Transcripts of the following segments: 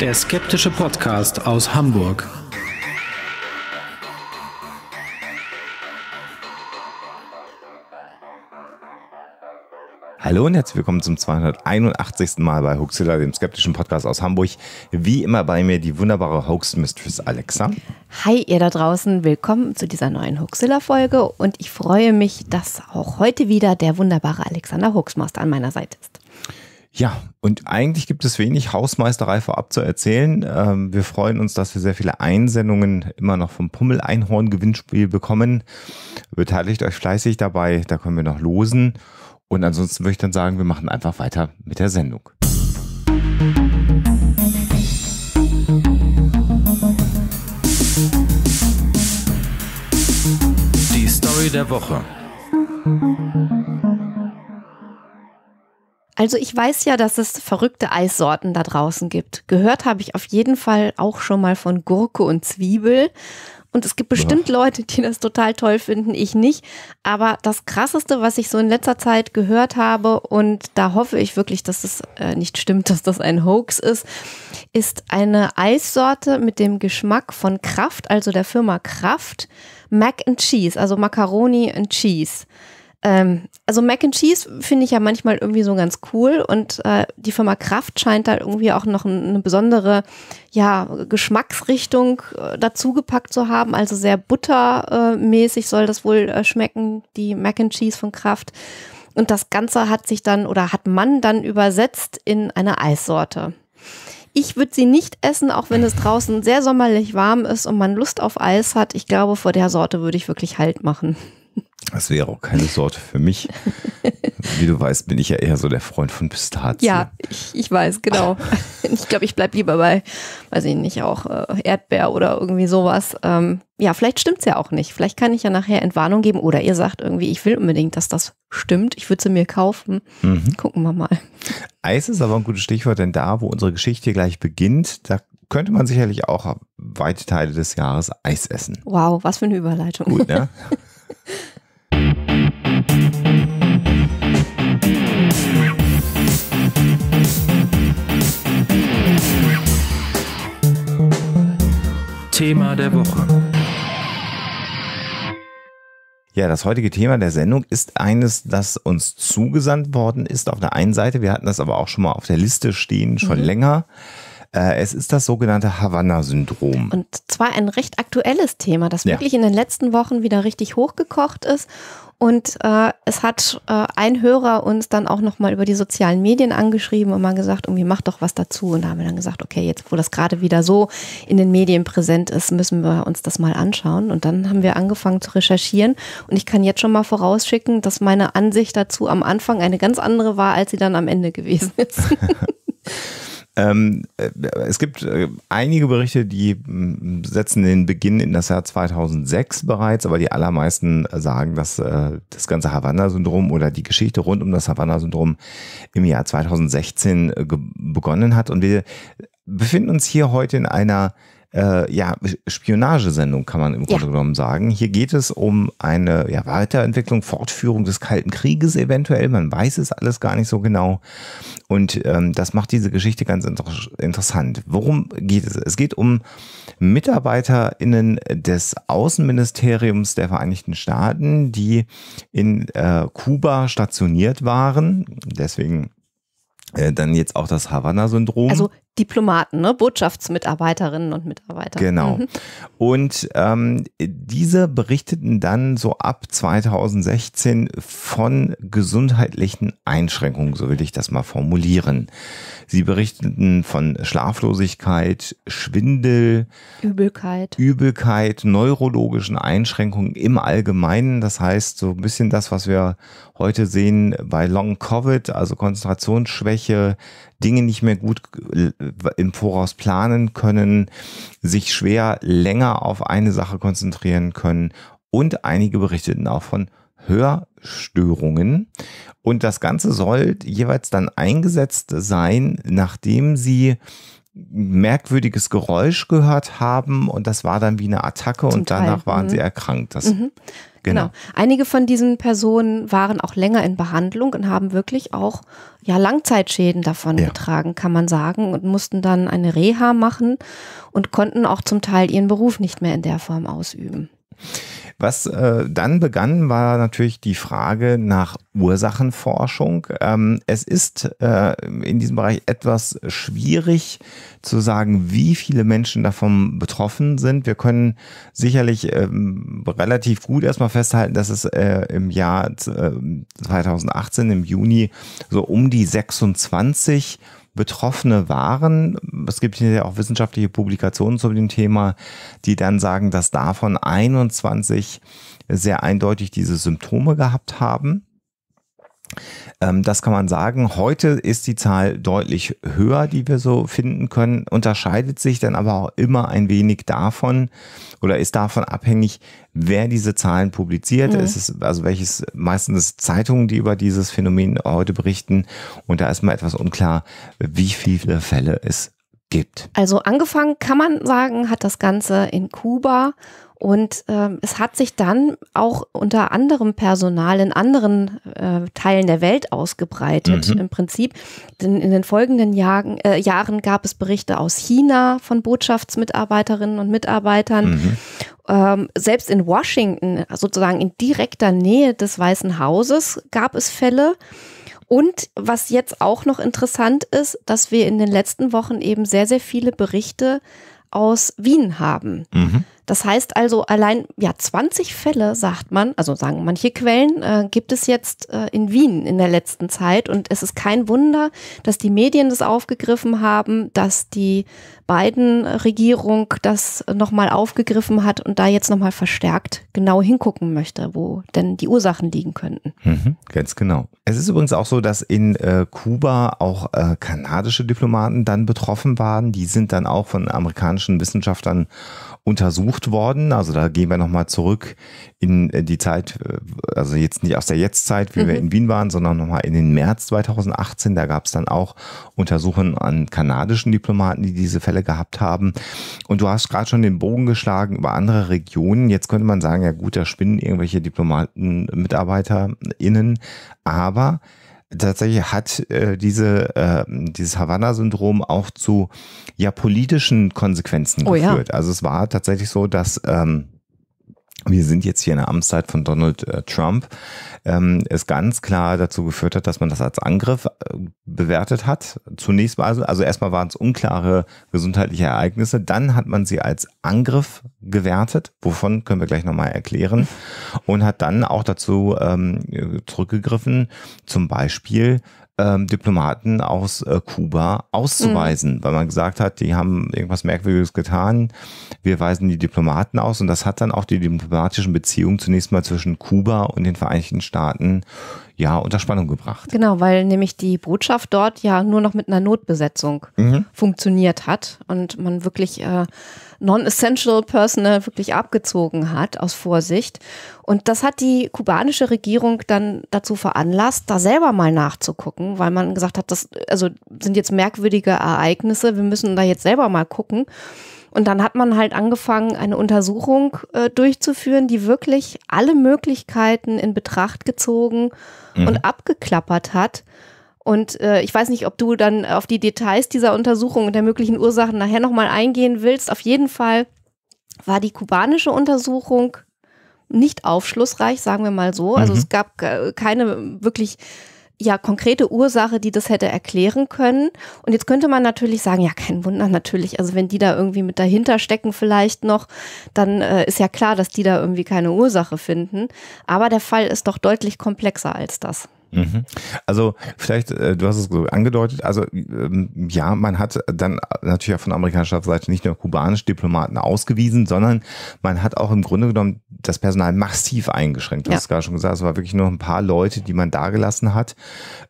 Der skeptische Podcast aus Hamburg. Hallo und herzlich willkommen zum 281. Mal bei Hoaxilla, dem skeptischen Podcast aus Hamburg. Wie immer bei mir die wunderbare Hoax-Mistress Alexa. Hi ihr da draußen, willkommen zu dieser neuen Hoaxilla-Folge und ich freue mich, dass auch heute wieder der wunderbare Alexander Hoaxmaster an meiner Seite ist. Ja, und eigentlich gibt es wenig Hausmeisterei vorab zu erzählen. Ähm, wir freuen uns, dass wir sehr viele Einsendungen immer noch vom Pummel-Einhorn-Gewinnspiel bekommen. Beteiligt euch fleißig dabei, da können wir noch losen. Und ansonsten würde ich dann sagen, wir machen einfach weiter mit der Sendung. Die Story der Woche. Also ich weiß ja, dass es verrückte Eissorten da draußen gibt. Gehört habe ich auf jeden Fall auch schon mal von Gurke und Zwiebel. Und es gibt bestimmt Ach. Leute, die das total toll finden, ich nicht. Aber das Krasseste, was ich so in letzter Zeit gehört habe, und da hoffe ich wirklich, dass es äh, nicht stimmt, dass das ein Hoax ist, ist eine Eissorte mit dem Geschmack von Kraft, also der Firma Kraft, Mac and Cheese, also Macaroni and Cheese. Ähm, also Mac and Cheese finde ich ja manchmal irgendwie so ganz cool und äh, die Firma Kraft scheint da halt irgendwie auch noch eine besondere ja, Geschmacksrichtung äh, dazugepackt zu haben. Also sehr buttermäßig soll das wohl äh, schmecken, die Mac and Cheese von Kraft. Und das Ganze hat sich dann oder hat man dann übersetzt in eine Eissorte. Ich würde sie nicht essen, auch wenn es draußen sehr sommerlich warm ist und man Lust auf Eis hat. Ich glaube, vor der Sorte würde ich wirklich Halt machen. Das wäre auch keine Sorte für mich. Wie du weißt, bin ich ja eher so der Freund von Pistazien. Ja, ich, ich weiß, genau. ich glaube, ich bleibe lieber bei, weiß ich nicht, auch äh, Erdbeer oder irgendwie sowas. Ähm, ja, vielleicht stimmt es ja auch nicht. Vielleicht kann ich ja nachher Entwarnung geben oder ihr sagt irgendwie, ich will unbedingt, dass das stimmt. Ich würde sie mir kaufen. Mhm. Gucken wir mal. Eis ist aber ein gutes Stichwort, denn da, wo unsere Geschichte gleich beginnt, da könnte man sicherlich auch weite Teile des Jahres Eis essen. Wow, was für eine Überleitung. Gut, ne? Thema der Woche. Ja, das heutige Thema der Sendung ist eines, das uns zugesandt worden ist. Auf der einen Seite, wir hatten das aber auch schon mal auf der Liste stehen, schon mhm. länger. Äh, es ist das sogenannte Havanna-Syndrom. Und zwar ein recht aktuelles Thema, das ja. wirklich in den letzten Wochen wieder richtig hochgekocht ist. Und äh, es hat äh, ein Hörer uns dann auch nochmal über die sozialen Medien angeschrieben und mal gesagt, irgendwie macht doch was dazu. Und da haben wir dann gesagt, okay, jetzt wo das gerade wieder so in den Medien präsent ist, müssen wir uns das mal anschauen. Und dann haben wir angefangen zu recherchieren. Und ich kann jetzt schon mal vorausschicken, dass meine Ansicht dazu am Anfang eine ganz andere war, als sie dann am Ende gewesen ist. Ähm, äh, es gibt äh, einige Berichte, die mm, setzen den Beginn in das Jahr 2006 bereits, aber die allermeisten äh, sagen, dass äh, das ganze Havanna-Syndrom oder die Geschichte rund um das Havanna-Syndrom im Jahr 2016 begonnen hat. Und wir befinden uns hier heute in einer äh, ja, Spionagesendung, kann man im Grunde ja. genommen sagen. Hier geht es um eine ja, Weiterentwicklung, Fortführung des Kalten Krieges eventuell. Man weiß es alles gar nicht so genau. Und ähm, das macht diese Geschichte ganz inter interessant. Worum geht es? Es geht um MitarbeiterInnen des Außenministeriums der Vereinigten Staaten, die in äh, Kuba stationiert waren. Deswegen äh, dann jetzt auch das Havanna-Syndrom. Also Diplomaten, ne? Botschaftsmitarbeiterinnen und Mitarbeiter. Genau. Mhm. Und ähm, diese berichteten dann so ab 2016 von gesundheitlichen Einschränkungen, so will ich das mal formulieren. Sie berichteten von Schlaflosigkeit, Schwindel, Übelkeit, Übelkeit, neurologischen Einschränkungen im Allgemeinen. Das heißt, so ein bisschen das, was wir heute sehen bei Long Covid, also Konzentrationsschwäche, Dinge nicht mehr gut äh, im Voraus planen können, sich schwer länger auf eine Sache konzentrieren können und einige berichteten auch von Hörstörungen. Und das Ganze soll jeweils dann eingesetzt sein, nachdem sie merkwürdiges Geräusch gehört haben und das war dann wie eine Attacke Zum und danach waren mhm. sie erkrankt. Das, mhm. genau. genau. Einige von diesen Personen waren auch länger in Behandlung und haben wirklich auch ja Langzeitschäden davon ja. getragen, kann man sagen, und mussten dann eine Reha machen und konnten auch zum Teil ihren Beruf nicht mehr in der Form ausüben. Was äh, dann begann, war natürlich die Frage nach Ursachenforschung. Ähm, es ist äh, in diesem Bereich etwas schwierig zu sagen, wie viele Menschen davon betroffen sind. Wir können sicherlich ähm, relativ gut erstmal festhalten, dass es äh, im Jahr äh, 2018, im Juni, so um die 26 Betroffene waren. Es gibt hier ja auch wissenschaftliche Publikationen zu dem Thema, die dann sagen, dass davon 21 sehr eindeutig diese Symptome gehabt haben. Ähm, das kann man sagen. Heute ist die Zahl deutlich höher, die wir so finden können, unterscheidet sich dann aber auch immer ein wenig davon oder ist davon abhängig, wer diese Zahlen publiziert. Mhm. Es ist also welches meistens Zeitungen, die über dieses Phänomen heute berichten. Und da ist mal etwas unklar, wie viele Fälle es gibt. Also angefangen kann man sagen, hat das Ganze in Kuba und ähm, es hat sich dann auch unter anderem Personal in anderen äh, Teilen der Welt ausgebreitet. Mhm. Im Prinzip in, in den folgenden Jahren, äh, Jahren gab es Berichte aus China von Botschaftsmitarbeiterinnen und Mitarbeitern. Mhm. Ähm, selbst in Washington, sozusagen in direkter Nähe des Weißen Hauses, gab es Fälle. Und was jetzt auch noch interessant ist, dass wir in den letzten Wochen eben sehr, sehr viele Berichte aus Wien haben. Mhm. Das heißt also, allein ja 20 Fälle, sagt man, also sagen manche Quellen, äh, gibt es jetzt äh, in Wien in der letzten Zeit. Und es ist kein Wunder, dass die Medien das aufgegriffen haben, dass die Biden-Regierung das nochmal aufgegriffen hat und da jetzt nochmal verstärkt genau hingucken möchte, wo denn die Ursachen liegen könnten. Mhm, ganz genau. Es ist übrigens auch so, dass in äh, Kuba auch äh, kanadische Diplomaten dann betroffen waren. Die sind dann auch von amerikanischen Wissenschaftlern untersucht worden. Also da gehen wir nochmal zurück in äh, die Zeit, äh, also jetzt nicht aus der Jetztzeit, wie mhm. wir in Wien waren, sondern nochmal in den März 2018. Da gab es dann auch Untersuchungen an kanadischen Diplomaten, die diese Fälle gehabt haben. Und du hast gerade schon den Bogen geschlagen über andere Regionen. Jetzt könnte man sagen, ja gut, da spinnen irgendwelche Diplomaten, MitarbeiterInnen. Aber tatsächlich hat äh, diese, äh, dieses Havanna-Syndrom auch zu ja politischen Konsequenzen oh, geführt. Ja. Also es war tatsächlich so, dass ähm, wir sind jetzt hier in der Amtszeit von Donald äh, Trump, ähm, es ganz klar dazu geführt hat, dass man das als Angriff äh, bewertet hat. Zunächst mal, also, also erstmal waren es unklare gesundheitliche Ereignisse, dann hat man sie als Angriff gewertet, wovon können wir gleich nochmal erklären, und hat dann auch dazu ähm, zurückgegriffen, zum Beispiel ähm, Diplomaten aus äh, Kuba auszuweisen, mhm. weil man gesagt hat, die haben irgendwas Merkwürdiges getan, wir weisen die Diplomaten aus und das hat dann auch die diplomatischen Beziehungen zunächst mal zwischen Kuba und den Vereinigten Staaten ja unter Spannung gebracht. Genau, weil nämlich die Botschaft dort ja nur noch mit einer Notbesetzung mhm. funktioniert hat und man wirklich äh, non-essential Personal wirklich abgezogen hat aus Vorsicht. Und das hat die kubanische Regierung dann dazu veranlasst, da selber mal nachzugucken, weil man gesagt hat, das also sind jetzt merkwürdige Ereignisse, wir müssen da jetzt selber mal gucken. Und dann hat man halt angefangen, eine Untersuchung äh, durchzuführen, die wirklich alle Möglichkeiten in Betracht gezogen mhm. und abgeklappert hat. Und äh, ich weiß nicht, ob du dann auf die Details dieser Untersuchung und der möglichen Ursachen nachher nochmal eingehen willst. Auf jeden Fall war die kubanische Untersuchung nicht aufschlussreich, sagen wir mal so. Also mhm. es gab äh, keine wirklich ja konkrete Ursache, die das hätte erklären können. Und jetzt könnte man natürlich sagen, ja, kein Wunder natürlich. Also wenn die da irgendwie mit dahinter stecken vielleicht noch, dann äh, ist ja klar, dass die da irgendwie keine Ursache finden. Aber der Fall ist doch deutlich komplexer als das. Mhm. Also vielleicht, äh, du hast es so angedeutet, also ähm, ja, man hat dann natürlich auch von amerikanischer Seite nicht nur kubanische Diplomaten ausgewiesen, sondern man hat auch im Grunde genommen das Personal massiv eingeschränkt. Du ja. hast gerade schon gesagt, es war wirklich nur ein paar Leute, die man da gelassen hat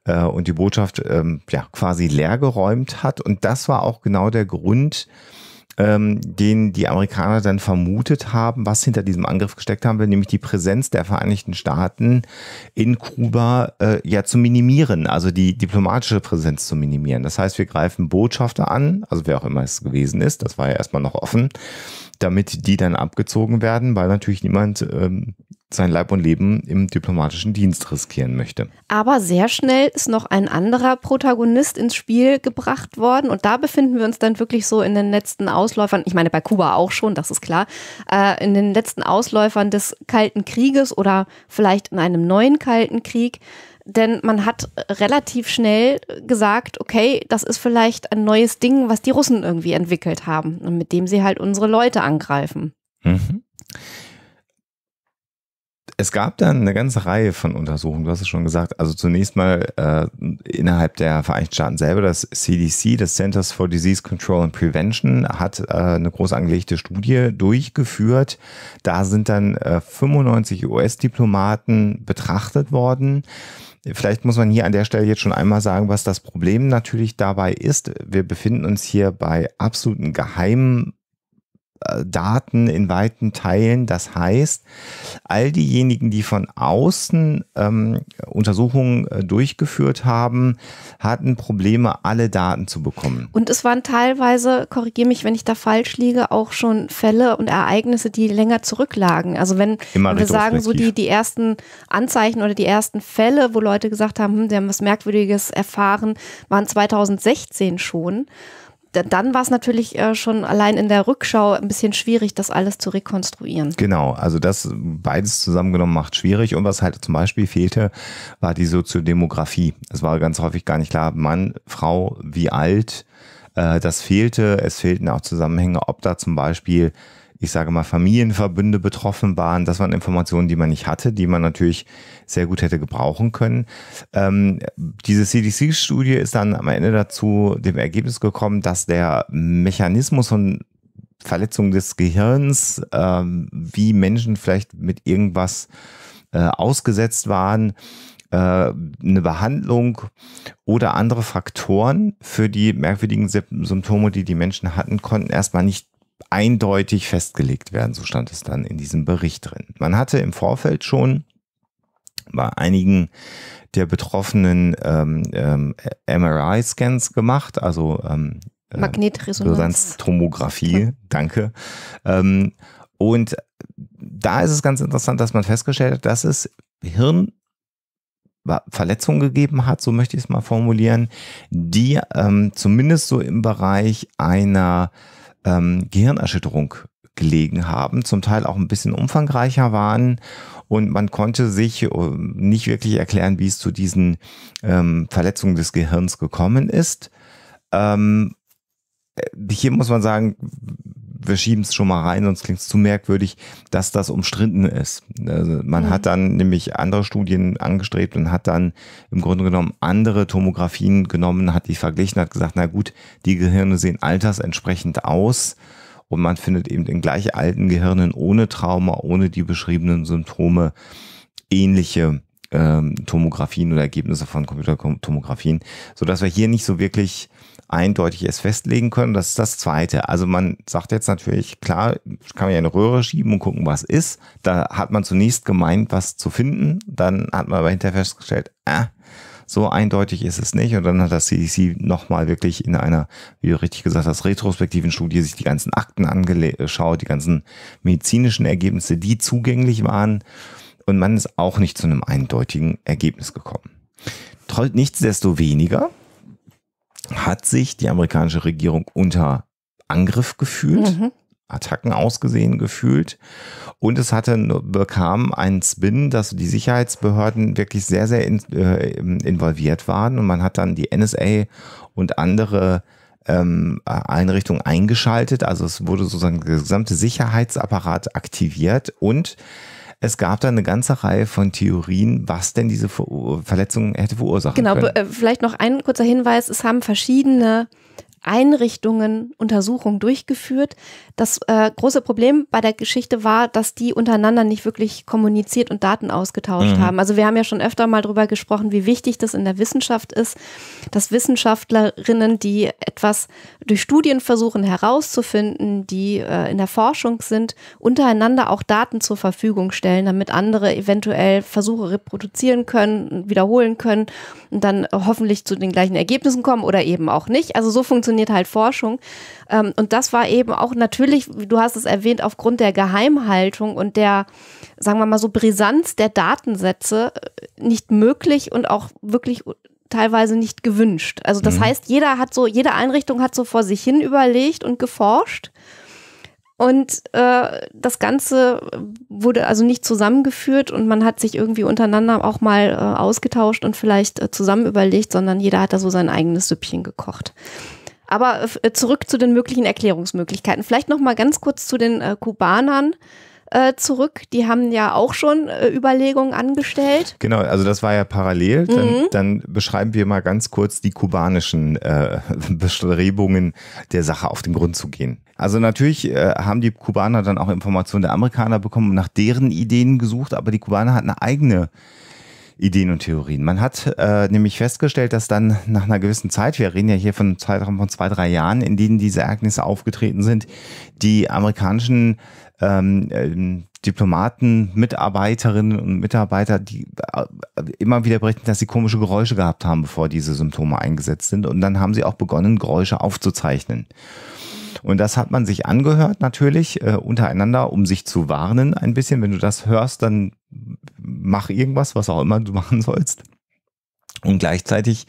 äh, und die Botschaft ähm, ja quasi leer geräumt hat. Und das war auch genau der Grund, ähm, den die Amerikaner dann vermutet haben, was hinter diesem Angriff gesteckt haben nämlich die Präsenz der Vereinigten Staaten in Kuba äh, ja zu minimieren, also die diplomatische Präsenz zu minimieren. Das heißt, wir greifen Botschafter an, also wer auch immer es gewesen ist, das war ja erstmal noch offen, damit die dann abgezogen werden, weil natürlich niemand ähm, sein Leib und Leben im diplomatischen Dienst riskieren möchte. Aber sehr schnell ist noch ein anderer Protagonist ins Spiel gebracht worden und da befinden wir uns dann wirklich so in den letzten Ausläufern, ich meine bei Kuba auch schon, das ist klar, äh, in den letzten Ausläufern des Kalten Krieges oder vielleicht in einem neuen Kalten Krieg. Denn man hat relativ schnell gesagt, okay, das ist vielleicht ein neues Ding, was die Russen irgendwie entwickelt haben und mit dem sie halt unsere Leute angreifen. Mhm es gab dann eine ganze Reihe von Untersuchungen, du hast es schon gesagt. Also zunächst mal äh, innerhalb der Vereinigten Staaten selber, das CDC, das Centers for Disease Control and Prevention, hat äh, eine groß angelegte Studie durchgeführt. Da sind dann äh, 95 US-Diplomaten betrachtet worden. Vielleicht muss man hier an der Stelle jetzt schon einmal sagen, was das Problem natürlich dabei ist. Wir befinden uns hier bei absoluten geheimen äh, Daten in weiten Teilen. Das heißt, all diejenigen, die von außen ähm, Untersuchungen äh, durchgeführt haben, hatten Probleme, alle Daten zu bekommen. Und es waren teilweise, korrigiere mich, wenn ich da falsch liege, auch schon Fälle und Ereignisse, die länger zurücklagen. Also wenn, wenn wir sagen, so die, die ersten Anzeichen oder die ersten Fälle, wo Leute gesagt haben, hm, sie haben was Merkwürdiges erfahren, waren 2016 schon dann war es natürlich äh, schon allein in der Rückschau ein bisschen schwierig, das alles zu rekonstruieren. Genau, also das beides zusammengenommen macht schwierig. Und was halt zum Beispiel fehlte, war die Soziodemografie. Es war ganz häufig gar nicht klar, Mann, Frau, wie alt. Äh, das fehlte. Es fehlten auch Zusammenhänge, ob da zum Beispiel ich sage mal, Familienverbünde betroffen waren. Das waren Informationen, die man nicht hatte, die man natürlich sehr gut hätte gebrauchen können. Ähm, diese CDC-Studie ist dann am Ende dazu dem Ergebnis gekommen, dass der Mechanismus von Verletzung des Gehirns, ähm, wie Menschen vielleicht mit irgendwas äh, ausgesetzt waren, äh, eine Behandlung oder andere Faktoren für die merkwürdigen Symptome, die die Menschen hatten, konnten erstmal nicht eindeutig festgelegt werden. So stand es dann in diesem Bericht drin. Man hatte im Vorfeld schon bei einigen der betroffenen ähm, ähm, MRI-Scans gemacht, also ähm, äh, Magnetresonanztomographie, ja. danke. Ähm, und da ist es ganz interessant, dass man festgestellt hat, dass es Hirnverletzungen gegeben hat, so möchte ich es mal formulieren, die ähm, zumindest so im Bereich einer ähm, Gehirnerschütterung gelegen haben, zum Teil auch ein bisschen umfangreicher waren und man konnte sich äh, nicht wirklich erklären, wie es zu diesen ähm, Verletzungen des Gehirns gekommen ist. Ähm, äh, hier muss man sagen, wir schieben es schon mal rein, sonst klingt es zu merkwürdig, dass das umstritten ist. Also man mhm. hat dann nämlich andere Studien angestrebt und hat dann im Grunde genommen andere Tomographien genommen, hat die verglichen, hat gesagt, na gut, die Gehirne sehen altersentsprechend aus. Und man findet eben in gleich alten Gehirnen ohne Trauma, ohne die beschriebenen Symptome ähnliche ähm, Tomografien oder Ergebnisse von Computertomografien, sodass wir hier nicht so wirklich eindeutig es festlegen können. Das ist das Zweite. Also man sagt jetzt natürlich, klar, kann man ja eine Röhre schieben und gucken, was ist. Da hat man zunächst gemeint, was zu finden. Dann hat man aber hinterher festgestellt, äh, so eindeutig ist es nicht. Und dann hat das CDC nochmal wirklich in einer, wie du richtig gesagt hast, retrospektiven Studie sich die ganzen Akten angeschaut, die ganzen medizinischen Ergebnisse, die zugänglich waren. Und man ist auch nicht zu einem eindeutigen Ergebnis gekommen. Nichtsdestoweniger hat sich die amerikanische Regierung unter Angriff gefühlt. Mhm. Attacken ausgesehen gefühlt. Und es hatte, bekam einen Spin, dass die Sicherheitsbehörden wirklich sehr, sehr in, äh, involviert waren. Und man hat dann die NSA und andere ähm, Einrichtungen eingeschaltet. Also es wurde sozusagen der gesamte Sicherheitsapparat aktiviert und es gab da eine ganze Reihe von Theorien, was denn diese Ver Verletzungen hätte verursacht. genau, können. Äh, vielleicht noch ein kurzer Hinweis. Es haben verschiedene Einrichtungen Untersuchungen durchgeführt. Das äh, große Problem bei der Geschichte war, dass die untereinander nicht wirklich kommuniziert und Daten ausgetauscht mhm. haben. Also wir haben ja schon öfter mal darüber gesprochen, wie wichtig das in der Wissenschaft ist, dass Wissenschaftlerinnen, die etwas durch Studien versuchen herauszufinden, die äh, in der Forschung sind, untereinander auch Daten zur Verfügung stellen, damit andere eventuell Versuche reproduzieren können, wiederholen können und dann hoffentlich zu den gleichen Ergebnissen kommen oder eben auch nicht. Also so funktioniert halt Forschung. Ähm, und das war eben auch natürlich, du hast es erwähnt, aufgrund der Geheimhaltung und der, sagen wir mal so, Brisanz der Datensätze äh, nicht möglich und auch wirklich teilweise nicht gewünscht. Also das mhm. heißt, jeder hat so, jede Einrichtung hat so vor sich hin überlegt und geforscht. Und äh, das Ganze wurde also nicht zusammengeführt und man hat sich irgendwie untereinander auch mal äh, ausgetauscht und vielleicht äh, zusammen überlegt, sondern jeder hat da so sein eigenes Süppchen gekocht. Aber äh, zurück zu den möglichen Erklärungsmöglichkeiten. Vielleicht noch mal ganz kurz zu den äh, Kubanern äh, zurück. Die haben ja auch schon äh, Überlegungen angestellt. Genau, also das war ja parallel. Dann, mhm. dann beschreiben wir mal ganz kurz die kubanischen äh, Bestrebungen, der Sache auf den Grund zu gehen. Also natürlich äh, haben die Kubaner dann auch Informationen der Amerikaner bekommen und nach deren Ideen gesucht, aber die Kubaner hatten eigene Ideen und Theorien. Man hat äh, nämlich festgestellt, dass dann nach einer gewissen Zeit, wir reden ja hier von einem Zeitraum von zwei, drei Jahren, in denen diese Ereignisse aufgetreten sind, die amerikanischen ähm, ähm, Diplomaten, Mitarbeiterinnen und Mitarbeiter, die äh, immer wieder berichten, dass sie komische Geräusche gehabt haben, bevor diese Symptome eingesetzt sind. Und dann haben sie auch begonnen, Geräusche aufzuzeichnen. Und das hat man sich angehört natürlich äh, untereinander, um sich zu warnen ein bisschen. Wenn du das hörst, dann mach irgendwas, was auch immer du machen sollst. Und gleichzeitig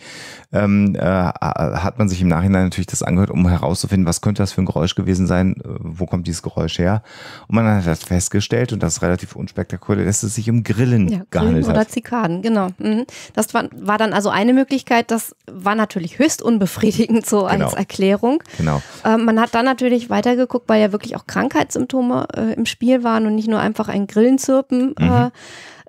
ähm, äh, hat man sich im Nachhinein natürlich das angehört, um herauszufinden, was könnte das für ein Geräusch gewesen sein, äh, wo kommt dieses Geräusch her. Und man hat das festgestellt, und das ist relativ unspektakulär, dass es sich um Grillen ja, gehandelt Grillen oder Zikaden, genau. Mhm. Das war, war, dann also eine Möglichkeit, das war natürlich höchst unbefriedigend so genau. als Erklärung. Genau. Äh, man hat dann natürlich weitergeguckt, weil ja wirklich auch Krankheitssymptome äh, im Spiel waren und nicht nur einfach ein Grillenzirpen. Äh, mhm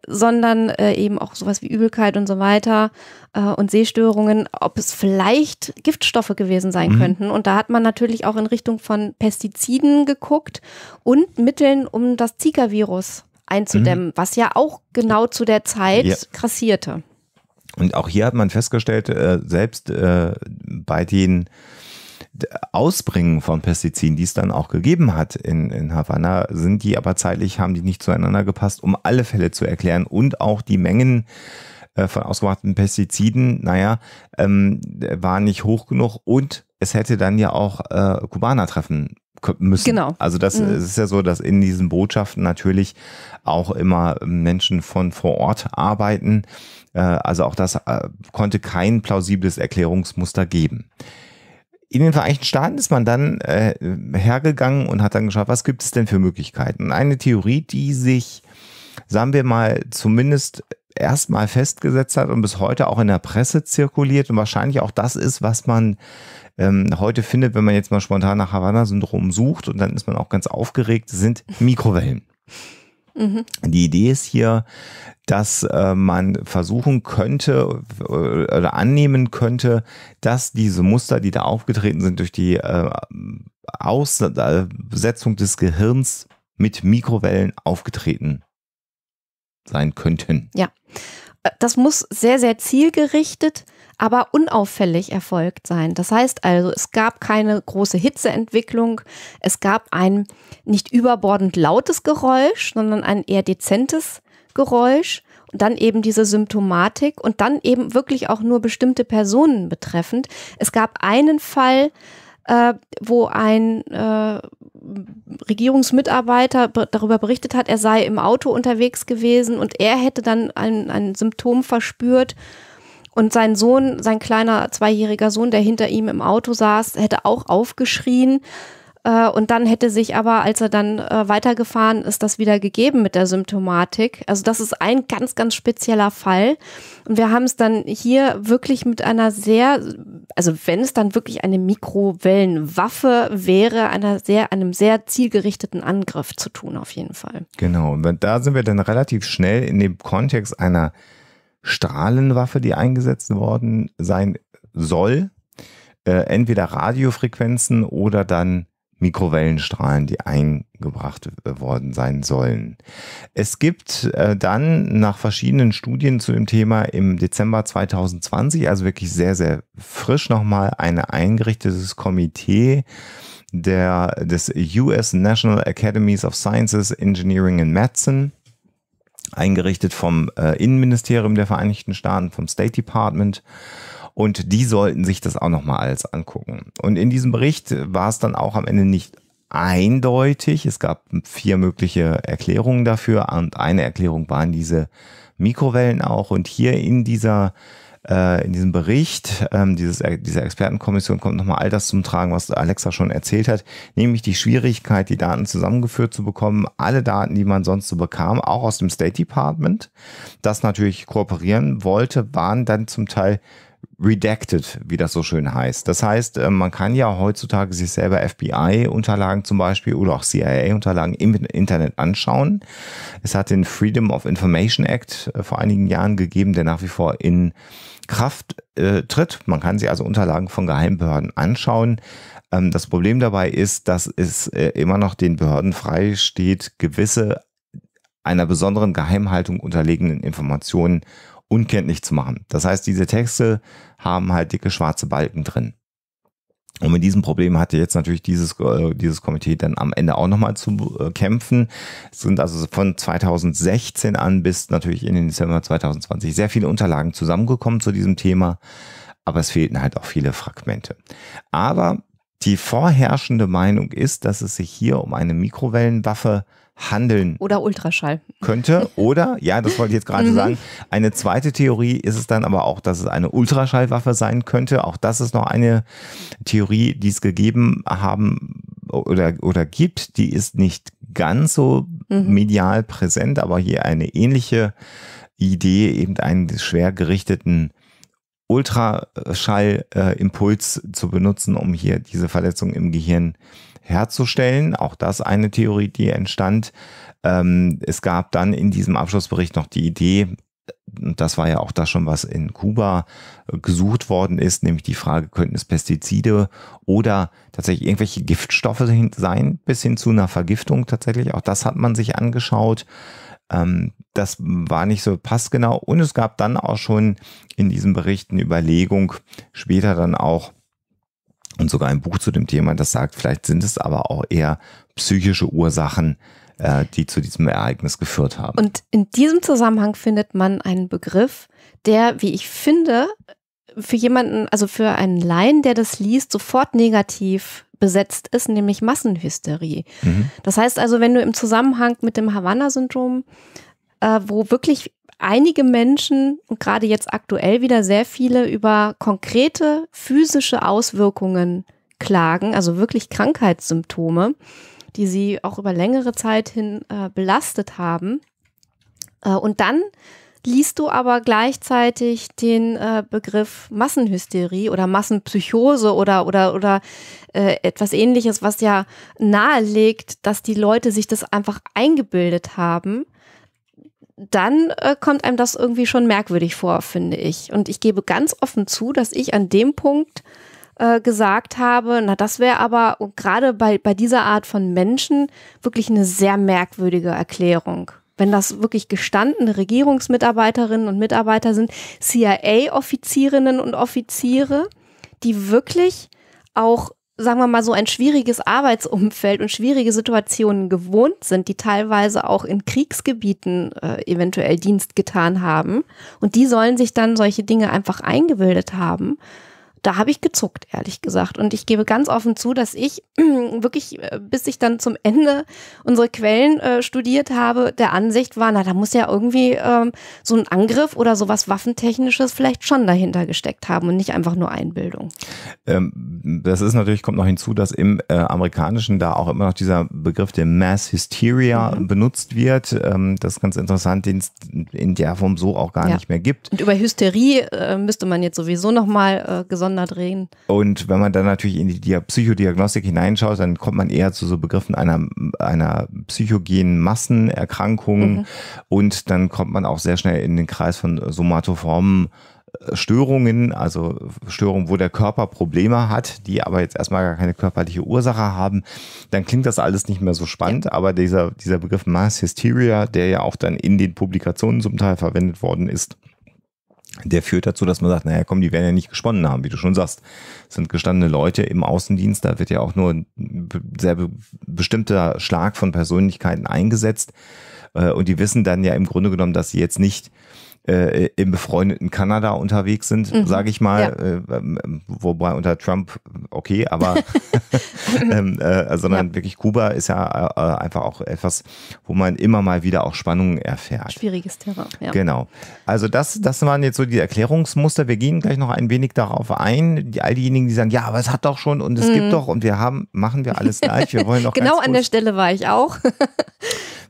sondern äh, eben auch sowas wie Übelkeit und so weiter äh, und Sehstörungen, ob es vielleicht Giftstoffe gewesen sein mhm. könnten. Und da hat man natürlich auch in Richtung von Pestiziden geguckt und Mitteln, um das Zika-Virus einzudämmen, mhm. was ja auch genau zu der Zeit ja. grassierte. Und auch hier hat man festgestellt, äh, selbst äh, bei den Ausbringen von Pestiziden, die es dann auch gegeben hat in, in Havanna, sind die aber zeitlich, haben die nicht zueinander gepasst, um alle Fälle zu erklären und auch die Mengen äh, von ausgemachten Pestiziden, naja, ähm, war nicht hoch genug und es hätte dann ja auch äh, Kubaner treffen müssen. Genau. Also das mhm. ist ja so, dass in diesen Botschaften natürlich auch immer Menschen von vor Ort arbeiten. Äh, also auch das äh, konnte kein plausibles Erklärungsmuster geben. In den Vereinigten Staaten ist man dann äh, hergegangen und hat dann geschaut, was gibt es denn für Möglichkeiten? Eine Theorie, die sich, sagen wir mal, zumindest erstmal festgesetzt hat und bis heute auch in der Presse zirkuliert und wahrscheinlich auch das ist, was man ähm, heute findet, wenn man jetzt mal spontan nach Havanna-Syndrom sucht und dann ist man auch ganz aufgeregt, sind Mikrowellen. Mhm. Die Idee ist hier, dass äh, man versuchen könnte äh, oder annehmen könnte, dass diese Muster, die da aufgetreten sind, durch die äh, Aussetzung des Gehirns mit Mikrowellen aufgetreten sein könnten. Ja. Äh, das muss sehr, sehr zielgerichtet aber unauffällig erfolgt sein. Das heißt also, es gab keine große Hitzeentwicklung, es gab ein nicht überbordend lautes Geräusch, sondern ein eher dezentes Geräusch und dann eben diese Symptomatik und dann eben wirklich auch nur bestimmte Personen betreffend. Es gab einen Fall, äh, wo ein äh, Regierungsmitarbeiter darüber berichtet hat, er sei im Auto unterwegs gewesen und er hätte dann ein, ein Symptom verspürt und sein Sohn, sein kleiner zweijähriger Sohn, der hinter ihm im Auto saß, hätte auch aufgeschrien. Äh, und dann hätte sich aber, als er dann äh, weitergefahren ist, das wieder gegeben mit der Symptomatik. Also das ist ein ganz, ganz spezieller Fall. Und wir haben es dann hier wirklich mit einer sehr, also wenn es dann wirklich eine Mikrowellenwaffe wäre, einer sehr, einem sehr zielgerichteten Angriff zu tun, auf jeden Fall. Genau. Und da sind wir dann relativ schnell in dem Kontext einer Strahlenwaffe, die eingesetzt worden sein soll. Äh, entweder Radiofrequenzen oder dann Mikrowellenstrahlen, die eingebracht äh, worden sein sollen. Es gibt äh, dann nach verschiedenen Studien zu dem Thema im Dezember 2020, also wirklich sehr, sehr frisch nochmal, ein eingerichtetes Komitee der, des US National Academies of Sciences, Engineering and Medicine eingerichtet vom äh, Innenministerium der Vereinigten Staaten, vom State Department. Und die sollten sich das auch nochmal alles angucken. Und in diesem Bericht war es dann auch am Ende nicht eindeutig. Es gab vier mögliche Erklärungen dafür und eine Erklärung waren diese Mikrowellen auch. Und hier in dieser äh, in diesem Bericht ähm, dieses, dieser Expertenkommission kommt nochmal all das zum Tragen, was Alexa schon erzählt hat, nämlich die Schwierigkeit, die Daten zusammengeführt zu bekommen, alle Daten, die man sonst so bekam, auch aus dem State Department, das natürlich kooperieren wollte, waren dann zum Teil redacted, wie das so schön heißt. Das heißt, äh, man kann ja heutzutage sich selber FBI-Unterlagen zum Beispiel oder auch CIA-Unterlagen im Internet anschauen. Es hat den Freedom of Information Act äh, vor einigen Jahren gegeben, der nach wie vor in Kraft äh, tritt. Man kann sich also Unterlagen von Geheimbehörden anschauen. Ähm, das Problem dabei ist, dass es äh, immer noch den Behörden frei steht, gewisse einer besonderen Geheimhaltung unterlegenen Informationen unkenntlich zu machen. Das heißt, diese Texte haben halt dicke schwarze Balken drin. Und mit diesem Problem hatte jetzt natürlich dieses, äh, dieses Komitee dann am Ende auch nochmal zu äh, kämpfen. Es sind also von 2016 an bis natürlich in den Dezember 2020 sehr viele Unterlagen zusammengekommen zu diesem Thema. Aber es fehlten halt auch viele Fragmente. Aber die vorherrschende Meinung ist, dass es sich hier um eine Mikrowellenwaffe handelt handeln. Oder Ultraschall. Könnte. Oder, ja, das wollte ich jetzt gerade mhm. sagen. Eine zweite Theorie ist es dann aber auch, dass es eine Ultraschallwaffe sein könnte. Auch das ist noch eine Theorie, die es gegeben haben oder, oder gibt. Die ist nicht ganz so mhm. medial präsent, aber hier eine ähnliche Idee, eben einen schwer gerichteten Ultraschallimpuls äh, zu benutzen, um hier diese Verletzung im Gehirn zu herzustellen. Auch das eine Theorie, die entstand. Ähm, es gab dann in diesem Abschlussbericht noch die Idee, das war ja auch das schon, was in Kuba äh, gesucht worden ist, nämlich die Frage, könnten es Pestizide oder tatsächlich irgendwelche Giftstoffe sein, bis hin zu einer Vergiftung tatsächlich. Auch das hat man sich angeschaut. Ähm, das war nicht so passgenau. Und es gab dann auch schon in diesem Bericht eine Überlegung, später dann auch und sogar ein Buch zu dem Thema, das sagt, vielleicht sind es aber auch eher psychische Ursachen, äh, die zu diesem Ereignis geführt haben. Und in diesem Zusammenhang findet man einen Begriff, der, wie ich finde, für jemanden, also für einen Laien, der das liest, sofort negativ besetzt ist, nämlich Massenhysterie. Mhm. Das heißt also, wenn du im Zusammenhang mit dem Havanna-Syndrom, äh, wo wirklich einige Menschen gerade jetzt aktuell wieder sehr viele über konkrete physische Auswirkungen klagen, also wirklich Krankheitssymptome, die sie auch über längere Zeit hin äh, belastet haben. Äh, und dann liest du aber gleichzeitig den äh, Begriff Massenhysterie oder Massenpsychose oder oder oder äh, etwas ähnliches, was ja nahelegt, dass die Leute sich das einfach eingebildet haben dann äh, kommt einem das irgendwie schon merkwürdig vor, finde ich. Und ich gebe ganz offen zu, dass ich an dem Punkt äh, gesagt habe, na das wäre aber gerade bei, bei dieser Art von Menschen wirklich eine sehr merkwürdige Erklärung. Wenn das wirklich gestandene Regierungsmitarbeiterinnen und Mitarbeiter sind, CIA-Offizierinnen und Offiziere, die wirklich auch sagen wir mal, so ein schwieriges Arbeitsumfeld und schwierige Situationen gewohnt sind, die teilweise auch in Kriegsgebieten äh, eventuell Dienst getan haben. Und die sollen sich dann solche Dinge einfach eingebildet haben da habe ich gezuckt, ehrlich gesagt. Und ich gebe ganz offen zu, dass ich wirklich, äh, bis ich dann zum Ende unsere Quellen äh, studiert habe, der Ansicht war, na, da muss ja irgendwie ähm, so ein Angriff oder sowas Waffentechnisches vielleicht schon dahinter gesteckt haben und nicht einfach nur Einbildung. Ähm, das ist natürlich, kommt noch hinzu, dass im äh, Amerikanischen da auch immer noch dieser Begriff der Mass Hysteria mhm. benutzt wird. Ähm, das ist ganz interessant, den es in der Form so auch gar ja. nicht mehr gibt. Und über Hysterie äh, müsste man jetzt sowieso nochmal äh, gesondert aneinander drehen. Und wenn man dann natürlich in die Psychodiagnostik hineinschaut, dann kommt man eher zu so Begriffen einer, einer psychogenen Massenerkrankung mhm. und dann kommt man auch sehr schnell in den Kreis von somatoformen äh, Störungen, also Störungen, wo der Körper Probleme hat, die aber jetzt erstmal gar keine körperliche Ursache haben, dann klingt das alles nicht mehr so spannend. Ja. Aber dieser, dieser Begriff Mass Hysteria, der ja auch dann in den Publikationen zum Teil verwendet worden ist, der führt dazu, dass man sagt, naja, komm, die werden ja nicht gesponnen haben, wie du schon sagst. Das sind gestandene Leute im Außendienst, da wird ja auch nur ein sehr bestimmter Schlag von Persönlichkeiten eingesetzt. Äh, und die wissen dann ja im Grunde genommen, dass sie jetzt nicht äh, im befreundeten Kanada unterwegs sind, mhm. sage ich mal, ja. äh, ähm, wobei unter Trump okay, aber ähm, äh, sondern ja. wirklich Kuba ist ja äh, einfach auch etwas, wo man immer mal wieder auch Spannungen erfährt. Schwieriges Terrain, ja. Genau. Also das, das waren jetzt so die Erklärungsmuster. Wir gehen gleich noch ein wenig darauf ein. Die, all diejenigen, die sagen, ja, aber es hat doch schon und es mhm. gibt doch und wir haben, machen wir alles gleich. Wir wollen doch genau an der Stelle war ich auch.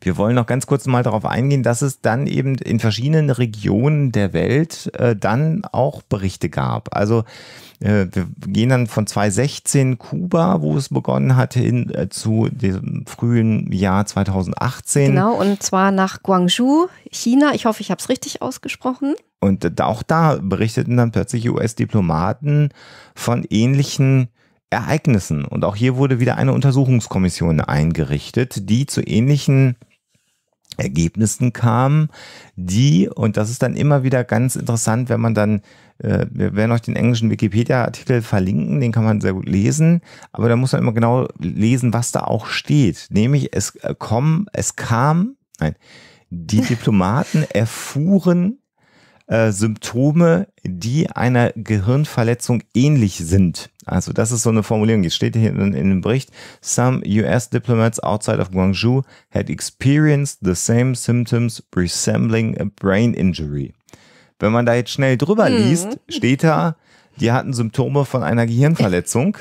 Wir wollen noch ganz kurz mal darauf eingehen, dass es dann eben in verschiedenen Regionen der Welt äh, dann auch Berichte gab. Also äh, wir gehen dann von 2016 Kuba, wo es begonnen hat, hin äh, zu dem frühen Jahr 2018. Genau, und zwar nach Guangzhou, China. Ich hoffe, ich habe es richtig ausgesprochen. Und äh, auch da berichteten dann plötzlich US-Diplomaten von ähnlichen Ereignissen. Und auch hier wurde wieder eine Untersuchungskommission eingerichtet, die zu ähnlichen Ergebnissen kamen, die, und das ist dann immer wieder ganz interessant, wenn man dann, äh, wir werden euch den englischen Wikipedia-Artikel verlinken, den kann man sehr gut lesen, aber da muss man immer genau lesen, was da auch steht. Nämlich, es äh, kommen, es kam, nein, die Diplomaten erfuhren äh, Symptome, die einer Gehirnverletzung ähnlich sind. Also das ist so eine Formulierung, jetzt steht hier in, in dem Bericht, some US diplomats outside of Guangzhou had experienced the same symptoms resembling a brain injury. Wenn man da jetzt schnell drüber mhm. liest, mhm. steht da, die hatten Symptome von einer Gehirnverletzung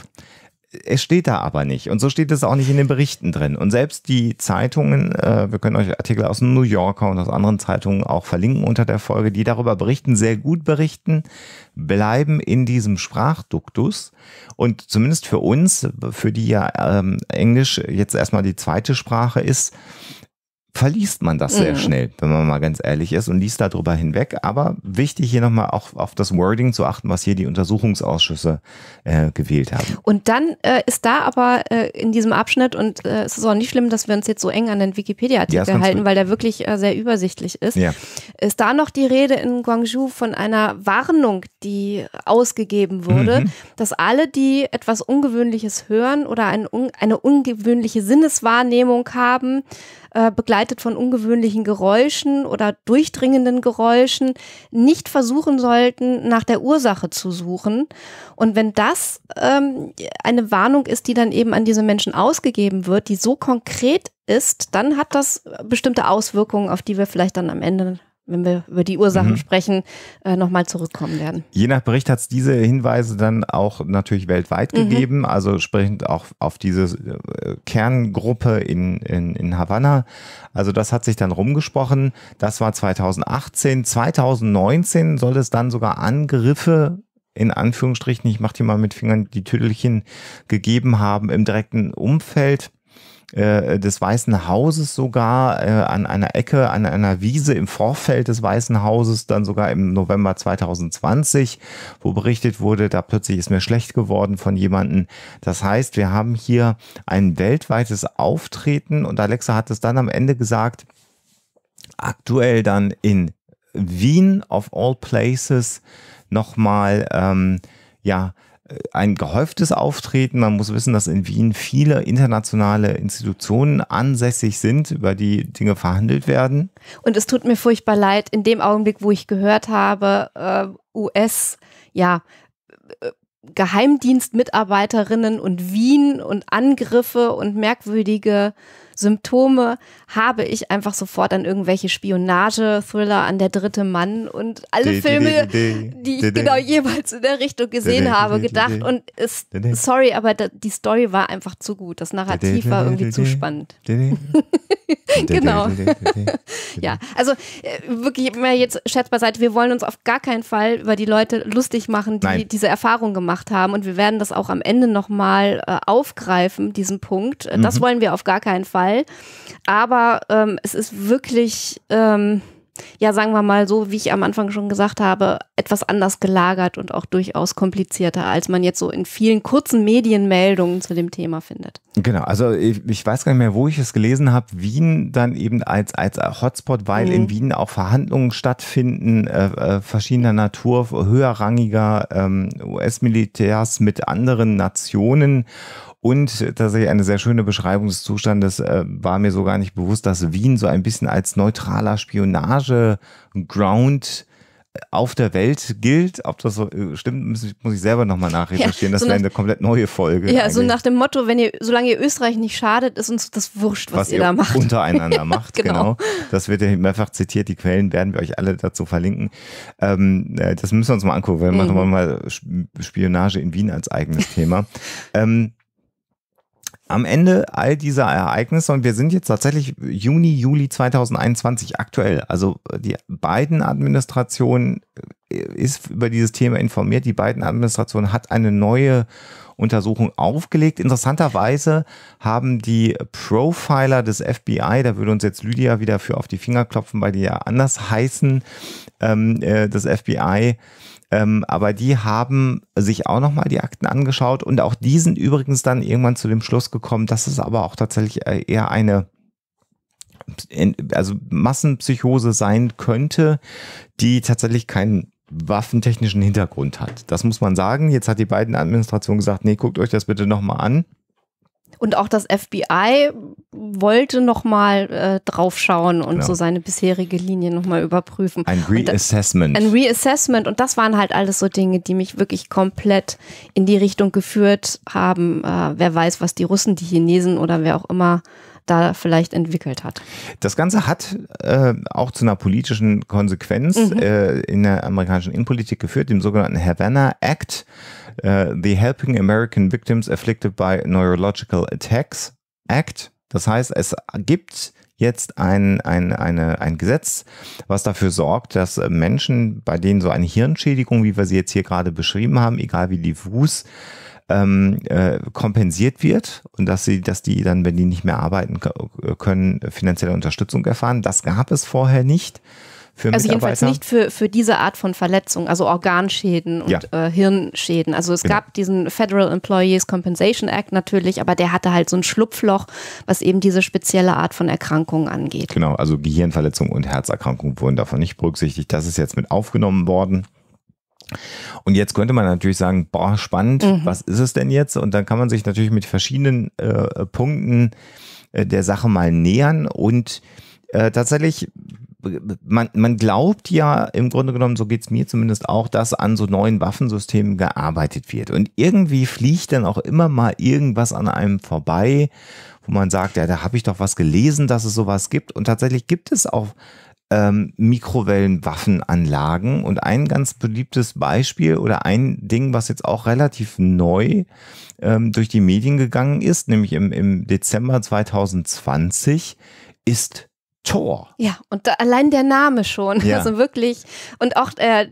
es steht da aber nicht. Und so steht es auch nicht in den Berichten drin. Und selbst die Zeitungen, äh, wir können euch Artikel aus dem New Yorker und aus anderen Zeitungen auch verlinken unter der Folge, die darüber berichten, sehr gut berichten, bleiben in diesem Sprachduktus. Und zumindest für uns, für die ja ähm, Englisch jetzt erstmal die zweite Sprache ist, verliest man das sehr mhm. schnell, wenn man mal ganz ehrlich ist und liest darüber hinweg. Aber wichtig hier nochmal auch auf das Wording zu achten, was hier die Untersuchungsausschüsse äh, gewählt haben. Und dann äh, ist da aber äh, in diesem Abschnitt, und äh, es ist auch nicht schlimm, dass wir uns jetzt so eng an den Wikipedia-Artikel ja, halten, weil der wirklich äh, sehr übersichtlich ist, ja. ist da noch die Rede in Guangzhou von einer Warnung, die ausgegeben wurde, mhm. dass alle, die etwas Ungewöhnliches hören oder ein, eine ungewöhnliche Sinneswahrnehmung haben, äh, begleitet begleitet von ungewöhnlichen Geräuschen oder durchdringenden Geräuschen nicht versuchen sollten, nach der Ursache zu suchen. Und wenn das ähm, eine Warnung ist, die dann eben an diese Menschen ausgegeben wird, die so konkret ist, dann hat das bestimmte Auswirkungen, auf die wir vielleicht dann am Ende wenn wir über die Ursachen mhm. sprechen, äh, nochmal zurückkommen werden. Je nach Bericht hat es diese Hinweise dann auch natürlich weltweit mhm. gegeben, also sprechend auch auf diese äh, Kerngruppe in, in, in Havanna. Also das hat sich dann rumgesprochen. Das war 2018. 2019 soll es dann sogar Angriffe in Anführungsstrichen, ich mache die mal mit Fingern die Tüdelchen gegeben haben im direkten Umfeld äh, des Weißen Hauses sogar äh, an einer Ecke, an einer Wiese im Vorfeld des Weißen Hauses, dann sogar im November 2020, wo berichtet wurde, da plötzlich ist mir schlecht geworden von jemandem. Das heißt, wir haben hier ein weltweites Auftreten und Alexa hat es dann am Ende gesagt, aktuell dann in Wien of all places nochmal, ähm, ja, ein gehäuftes Auftreten. Man muss wissen, dass in Wien viele internationale Institutionen ansässig sind, über die Dinge verhandelt werden. Und es tut mir furchtbar leid, in dem Augenblick, wo ich gehört habe, äh, US, ja, äh, Geheimdienstmitarbeiterinnen und Wien und Angriffe und merkwürdige Symptome habe ich einfach sofort an irgendwelche Spionage-Thriller, an der dritte Mann und alle Filme, die ich genau jeweils in der Richtung gesehen habe, gedacht. Und es, sorry, aber die Story war einfach zu gut. Das Narrativ war irgendwie zu spannend. genau. ja, also äh, wirklich mal jetzt Scherz beiseite, wir wollen uns auf gar keinen Fall über die Leute lustig machen, die Nein. diese Erfahrung gemacht haben. Und wir werden das auch am Ende nochmal äh, aufgreifen, diesen Punkt. Äh, das mhm. wollen wir auf gar keinen Fall. Fall. Aber ähm, es ist wirklich, ähm, ja, sagen wir mal so, wie ich am Anfang schon gesagt habe, etwas anders gelagert und auch durchaus komplizierter, als man jetzt so in vielen kurzen Medienmeldungen zu dem Thema findet. Genau, also ich, ich weiß gar nicht mehr, wo ich es gelesen habe. Wien dann eben als, als Hotspot, weil mhm. in Wien auch Verhandlungen stattfinden, äh, äh, verschiedener Natur, höherrangiger äh, US-Militärs mit anderen Nationen. Und tatsächlich eine sehr schöne Beschreibung des Zustandes äh, war mir so gar nicht bewusst, dass Wien so ein bisschen als neutraler Spionage-Ground äh, auf der Welt gilt. Ob das so äh, stimmt, muss ich, muss ich selber nochmal nachrecherchieren. Ja, so das wäre eine komplett neue Folge. Ja, eigentlich. so nach dem Motto, wenn ihr, solange ihr Österreich nicht schadet, ist uns das wurscht, was, was ihr da macht. Untereinander macht, genau. genau. Das wird ja mehrfach zitiert. Die Quellen werden wir euch alle dazu verlinken. Ähm, äh, das müssen wir uns mal angucken. Wir machen mhm. mal Spionage in Wien als eigenes Thema. ähm, am Ende all dieser Ereignisse und wir sind jetzt tatsächlich Juni, Juli 2021 aktuell. Also äh, die beiden Administration äh, ist über dieses Thema informiert. Die beiden Administration hat eine neue Untersuchung aufgelegt. Interessanterweise haben die Profiler des FBI, da würde uns jetzt Lydia wieder für auf die Finger klopfen, weil die ja anders heißen, ähm, äh, das FBI ähm, aber die haben sich auch nochmal die Akten angeschaut und auch die sind übrigens dann irgendwann zu dem Schluss gekommen, dass es aber auch tatsächlich äh, eher eine also Massenpsychose sein könnte, die tatsächlich keinen waffentechnischen Hintergrund hat. Das muss man sagen. Jetzt hat die beiden Administration gesagt, nee, guckt euch das bitte nochmal an. Und auch das FBI wollte nochmal äh, draufschauen und genau. so seine bisherige Linie nochmal überprüfen. Ein Reassessment. Ein Reassessment. Und das waren halt alles so Dinge, die mich wirklich komplett in die Richtung geführt haben. Äh, wer weiß, was die Russen, die Chinesen oder wer auch immer da vielleicht entwickelt hat. Das Ganze hat äh, auch zu einer politischen Konsequenz mhm. äh, in der amerikanischen Innenpolitik geführt, dem sogenannten Havana Act. Äh, The Helping American Victims Afflicted by Neurological Attacks Act. Das heißt, es gibt jetzt ein, ein, eine, ein Gesetz, was dafür sorgt, dass Menschen, bei denen so eine Hirnschädigung, wie wir sie jetzt hier gerade beschrieben haben, egal wie diffus, ähm, äh, kompensiert wird und dass sie, dass die dann, wenn die nicht mehr arbeiten können, finanzielle Unterstützung erfahren. Das gab es vorher nicht für also Mitarbeiter. Also jedenfalls nicht für, für diese Art von Verletzung, also Organschäden und ja. äh, Hirnschäden. Also es genau. gab diesen Federal Employees Compensation Act natürlich, aber der hatte halt so ein Schlupfloch, was eben diese spezielle Art von Erkrankungen angeht. Genau, also Gehirnverletzung und Herzerkrankung wurden davon nicht berücksichtigt. Das ist jetzt mit aufgenommen worden. Und jetzt könnte man natürlich sagen, boah, spannend, mhm. was ist es denn jetzt? Und dann kann man sich natürlich mit verschiedenen äh, Punkten äh, der Sache mal nähern und äh, tatsächlich man, man glaubt ja im Grunde genommen, so geht's mir zumindest auch, dass an so neuen Waffensystemen gearbeitet wird. Und irgendwie fliegt dann auch immer mal irgendwas an einem vorbei, wo man sagt, ja, da habe ich doch was gelesen, dass es sowas gibt. Und tatsächlich gibt es auch ähm, Mikrowellenwaffenanlagen. Und ein ganz beliebtes Beispiel oder ein Ding, was jetzt auch relativ neu ähm, durch die Medien gegangen ist, nämlich im, im Dezember 2020, ist Tor. Ja, und da, allein der Name schon. Ja. Also wirklich. Und auch äh,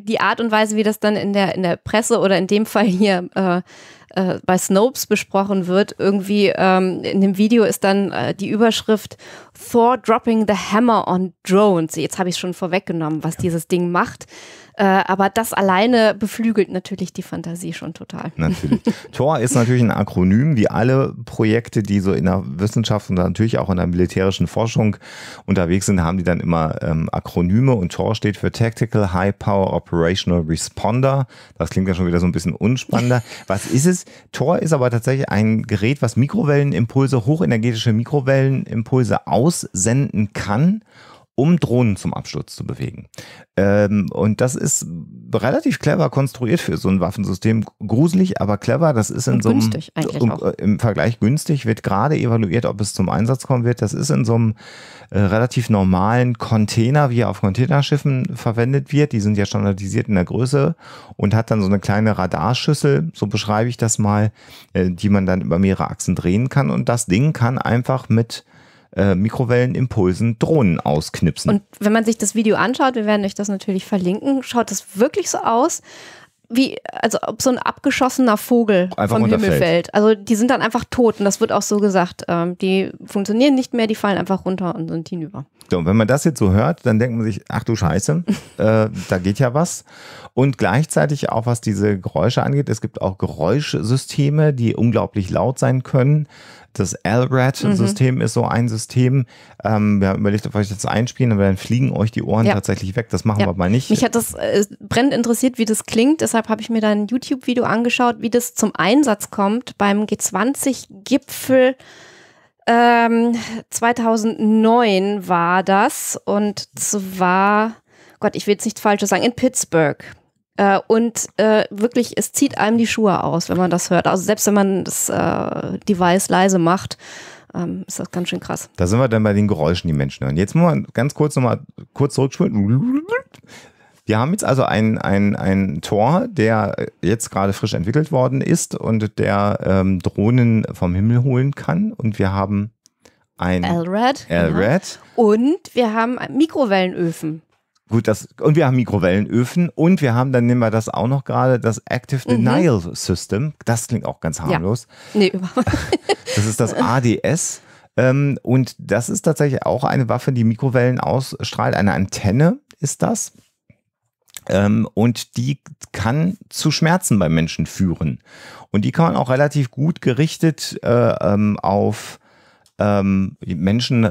die Art und Weise, wie das dann in der, in der Presse oder in dem Fall hier äh, äh, bei Snopes besprochen wird. Irgendwie ähm, in dem Video ist dann äh, die Überschrift Thor dropping the hammer on drones. Jetzt habe ich schon vorweggenommen, was ja. dieses Ding macht. Äh, aber das alleine beflügelt natürlich die Fantasie schon total. Natürlich. Thor ist natürlich ein Akronym, wie alle Projekte, die so in der Wissenschaft und natürlich auch in der militärischen Forschung unterwegs sind, haben die dann immer ähm, Akronyme und Thor steht für Tactical High Power Operational Responder. Das klingt ja schon wieder so ein bisschen unspannender. Was ist es ist. Tor ist aber tatsächlich ein Gerät, was Mikrowellenimpulse, hochenergetische Mikrowellenimpulse aussenden kann um Drohnen zum Absturz zu bewegen. Ähm, und das ist relativ clever konstruiert für so ein Waffensystem. Gruselig, aber clever. Das ist in und so einem, günstig eigentlich um, auch. Äh, im Vergleich günstig, wird gerade evaluiert, ob es zum Einsatz kommen wird. Das ist in so einem äh, relativ normalen Container, wie er auf Containerschiffen verwendet wird. Die sind ja standardisiert in der Größe und hat dann so eine kleine Radarschüssel, so beschreibe ich das mal, äh, die man dann über mehrere Achsen drehen kann. Und das Ding kann einfach mit äh, Mikrowellenimpulsen Drohnen ausknipsen. Und wenn man sich das Video anschaut, wir werden euch das natürlich verlinken, schaut das wirklich so aus, wie, also ob so ein abgeschossener Vogel einfach vom Himmel fällt. Also die sind dann einfach tot und das wird auch so gesagt. Ähm, die funktionieren nicht mehr, die fallen einfach runter und sind hinüber. So, und wenn man das jetzt so hört, dann denkt man sich, ach du Scheiße, äh, da geht ja was. Und gleichzeitig auch, was diese Geräusche angeht, es gibt auch Geräuschsysteme, die unglaublich laut sein können. Das LRAD-System mhm. ist so ein System. Ähm, wir haben überlegt, ob wir euch das einspielen, aber dann fliegen euch die Ohren ja. tatsächlich weg. Das machen ja. wir aber nicht. Mich hat das äh, brennend interessiert, wie das klingt. Deshalb habe ich mir dann ein YouTube-Video angeschaut, wie das zum Einsatz kommt beim G20-Gipfel. Ähm, 2009 war das und zwar, Gott, ich will jetzt nichts Falsches sagen, in Pittsburgh. Äh, und äh, wirklich, es zieht einem die Schuhe aus, wenn man das hört. Also selbst wenn man das äh, Device leise macht, ähm, ist das ganz schön krass. Da sind wir dann bei den Geräuschen, die Menschen hören. Jetzt muss man ganz kurz nochmal kurz zurückspulen. Wir haben jetzt also ein, ein, ein Tor, der jetzt gerade frisch entwickelt worden ist und der ähm, Drohnen vom Himmel holen kann. Und wir haben ein l LRAD. Ja. Genau. Und wir haben Mikrowellenöfen. Gut, das, und wir haben Mikrowellenöfen und wir haben, dann nehmen wir das auch noch gerade, das Active mhm. Denial System. Das klingt auch ganz harmlos. Ja. Nee, überhaupt Das ist das ADS. Ähm, und das ist tatsächlich auch eine Waffe, die Mikrowellen ausstrahlt. Eine Antenne ist das. Ähm, und die kann zu Schmerzen bei Menschen führen. Und die kann man auch relativ gut gerichtet äh, ähm, auf ähm,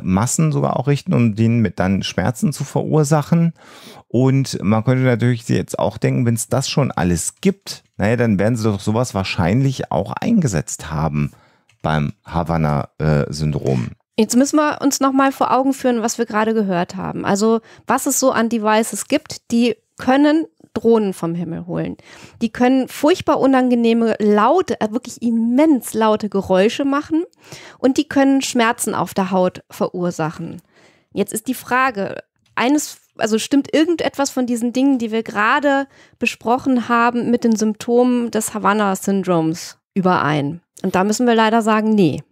Massen sogar auch richten, um denen mit dann Schmerzen zu verursachen. Und man könnte natürlich jetzt auch denken, wenn es das schon alles gibt, naja, dann werden sie doch sowas wahrscheinlich auch eingesetzt haben beim Havanna-Syndrom. Jetzt müssen wir uns nochmal vor Augen führen, was wir gerade gehört haben. Also was es so an Devices gibt, die können Drohnen vom Himmel holen. Die können furchtbar unangenehme, laute, äh, wirklich immens laute Geräusche machen und die können Schmerzen auf der Haut verursachen. Jetzt ist die Frage, eines, also stimmt irgendetwas von diesen Dingen, die wir gerade besprochen haben, mit den Symptomen des Havanna-Syndroms überein? Und da müssen wir leider sagen, nee.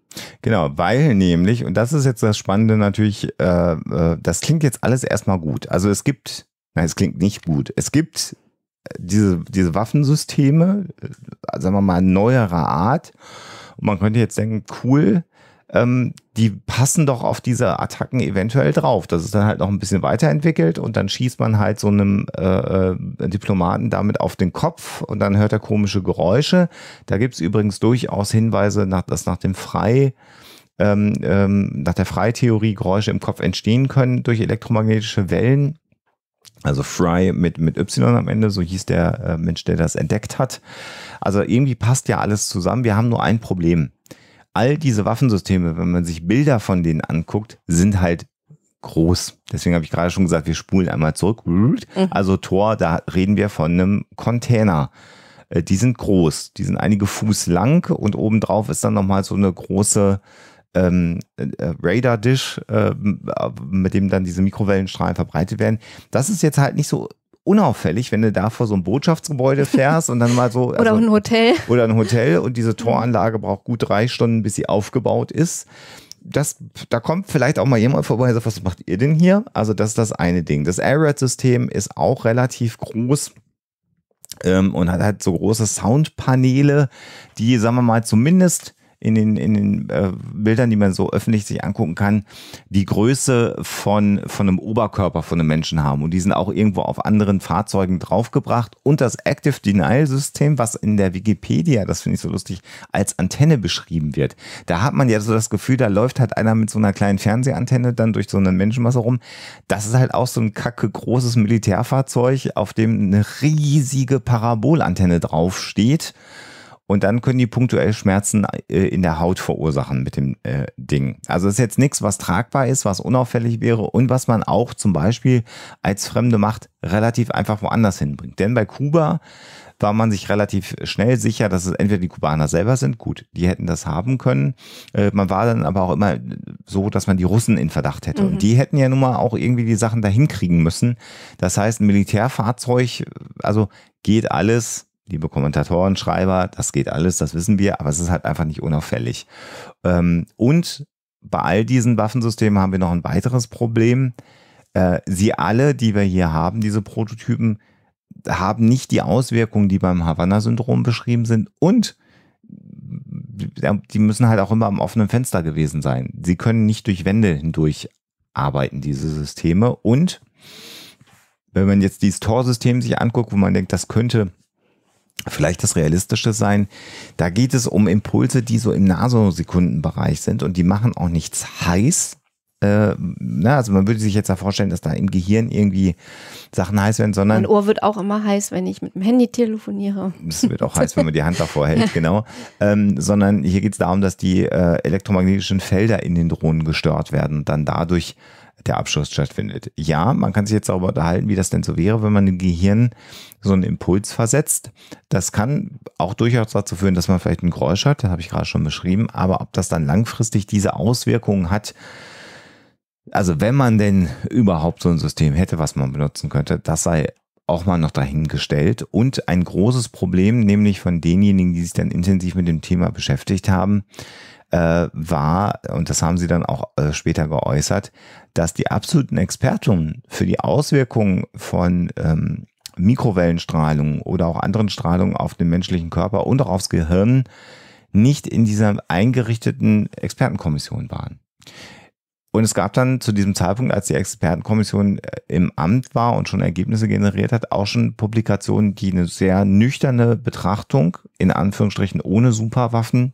Genau, weil nämlich, und das ist jetzt das Spannende natürlich, äh, äh das klingt jetzt alles erstmal gut. Also es gibt Nein, es klingt nicht gut. Es gibt äh, diese, diese Waffensysteme, äh, sagen wir mal, neuerer Art. Und man könnte jetzt denken, cool, ähm, die passen doch auf diese Attacken eventuell drauf. Das ist dann halt noch ein bisschen weiterentwickelt und dann schießt man halt so einem äh, äh Diplomaten damit auf den Kopf und dann hört er komische Geräusche. Da gibt es übrigens durchaus Hinweise, nach, dass nach dem Frei ähm, ähm, nach der Freitheorie Geräusche im Kopf entstehen können durch elektromagnetische Wellen. Also Fry mit, mit Y am Ende, so hieß der äh, Mensch, der das entdeckt hat. Also irgendwie passt ja alles zusammen. Wir haben nur ein Problem. All diese Waffensysteme, wenn man sich Bilder von denen anguckt, sind halt groß. Deswegen habe ich gerade schon gesagt, wir spulen einmal zurück. Mhm. Also Tor, da reden wir von einem Container. Äh, die sind groß. Die sind einige Fuß lang und obendrauf ist dann nochmal so eine große ähm, äh, äh, Radar-Dish, äh, mit dem dann diese Mikrowellenstrahlen verbreitet werden. Das ist jetzt halt nicht so unauffällig, wenn du da vor so einem Botschaftsgebäude fährst und dann mal so. Also, oder ein Hotel. Oder ein Hotel und diese mhm. Toranlage braucht gut drei Stunden, bis sie aufgebaut ist. Das, da kommt vielleicht auch mal jemand vorbei und sagt, was macht ihr denn hier? Also, das ist das eine Ding. Das AirRed-System ist auch relativ groß ähm, und hat halt so große Soundpaneele, die, sagen wir mal, zumindest in den, in den äh, Bildern, die man so öffentlich sich angucken kann, die Größe von, von einem Oberkörper von einem Menschen haben. Und die sind auch irgendwo auf anderen Fahrzeugen draufgebracht. Und das Active Denial System, was in der Wikipedia, das finde ich so lustig, als Antenne beschrieben wird. Da hat man ja so das Gefühl, da läuft halt einer mit so einer kleinen Fernsehantenne dann durch so eine Menschenmasse rum. Das ist halt auch so ein kacke großes Militärfahrzeug, auf dem eine riesige Parabolantenne draufsteht. Und dann können die punktuell Schmerzen äh, in der Haut verursachen mit dem äh, Ding. Also ist jetzt nichts, was tragbar ist, was unauffällig wäre und was man auch zum Beispiel als Fremde macht, relativ einfach woanders hinbringt. Denn bei Kuba war man sich relativ schnell sicher, dass es entweder die Kubaner selber sind, gut, die hätten das haben können. Äh, man war dann aber auch immer so, dass man die Russen in Verdacht hätte. Mhm. Und die hätten ja nun mal auch irgendwie die Sachen dahin kriegen müssen. Das heißt, ein Militärfahrzeug, also geht alles liebe Kommentatoren, Schreiber, das geht alles, das wissen wir, aber es ist halt einfach nicht unauffällig. Ähm, und bei all diesen Waffensystemen haben wir noch ein weiteres Problem. Äh, sie alle, die wir hier haben, diese Prototypen, haben nicht die Auswirkungen, die beim Havanna-Syndrom beschrieben sind und die müssen halt auch immer am offenen Fenster gewesen sein. Sie können nicht durch Wände hindurch arbeiten, diese Systeme. Und wenn man jetzt dieses Tor-System sich anguckt, wo man denkt, das könnte vielleicht das Realistische sein. Da geht es um Impulse, die so im Nasosekundenbereich sind und die machen auch nichts heiß. Äh, na, also man würde sich jetzt da vorstellen, dass da im Gehirn irgendwie Sachen heiß werden, sondern. Mein Ohr wird auch immer heiß, wenn ich mit dem Handy telefoniere. Es wird auch heiß, wenn man die Hand davor hält, genau. Ähm, sondern hier geht es darum, dass die äh, elektromagnetischen Felder in den Drohnen gestört werden und dann dadurch der Abschuss stattfindet. Ja, man kann sich jetzt darüber unterhalten, wie das denn so wäre, wenn man dem Gehirn so einen Impuls versetzt. Das kann auch durchaus dazu führen, dass man vielleicht ein Geräusch hat, das habe ich gerade schon beschrieben, aber ob das dann langfristig diese Auswirkungen hat, also wenn man denn überhaupt so ein System hätte, was man benutzen könnte, das sei auch mal noch dahingestellt. Und ein großes Problem, nämlich von denjenigen, die sich dann intensiv mit dem Thema beschäftigt haben, äh, war, und das haben sie dann auch äh, später geäußert, dass die absoluten Experten für die Auswirkungen von ähm, Mikrowellenstrahlung oder auch anderen Strahlungen auf den menschlichen Körper und auch aufs Gehirn nicht in dieser eingerichteten Expertenkommission waren. Und es gab dann zu diesem Zeitpunkt, als die Expertenkommission äh, im Amt war und schon Ergebnisse generiert hat, auch schon Publikationen, die eine sehr nüchterne Betrachtung, in Anführungsstrichen ohne Superwaffen,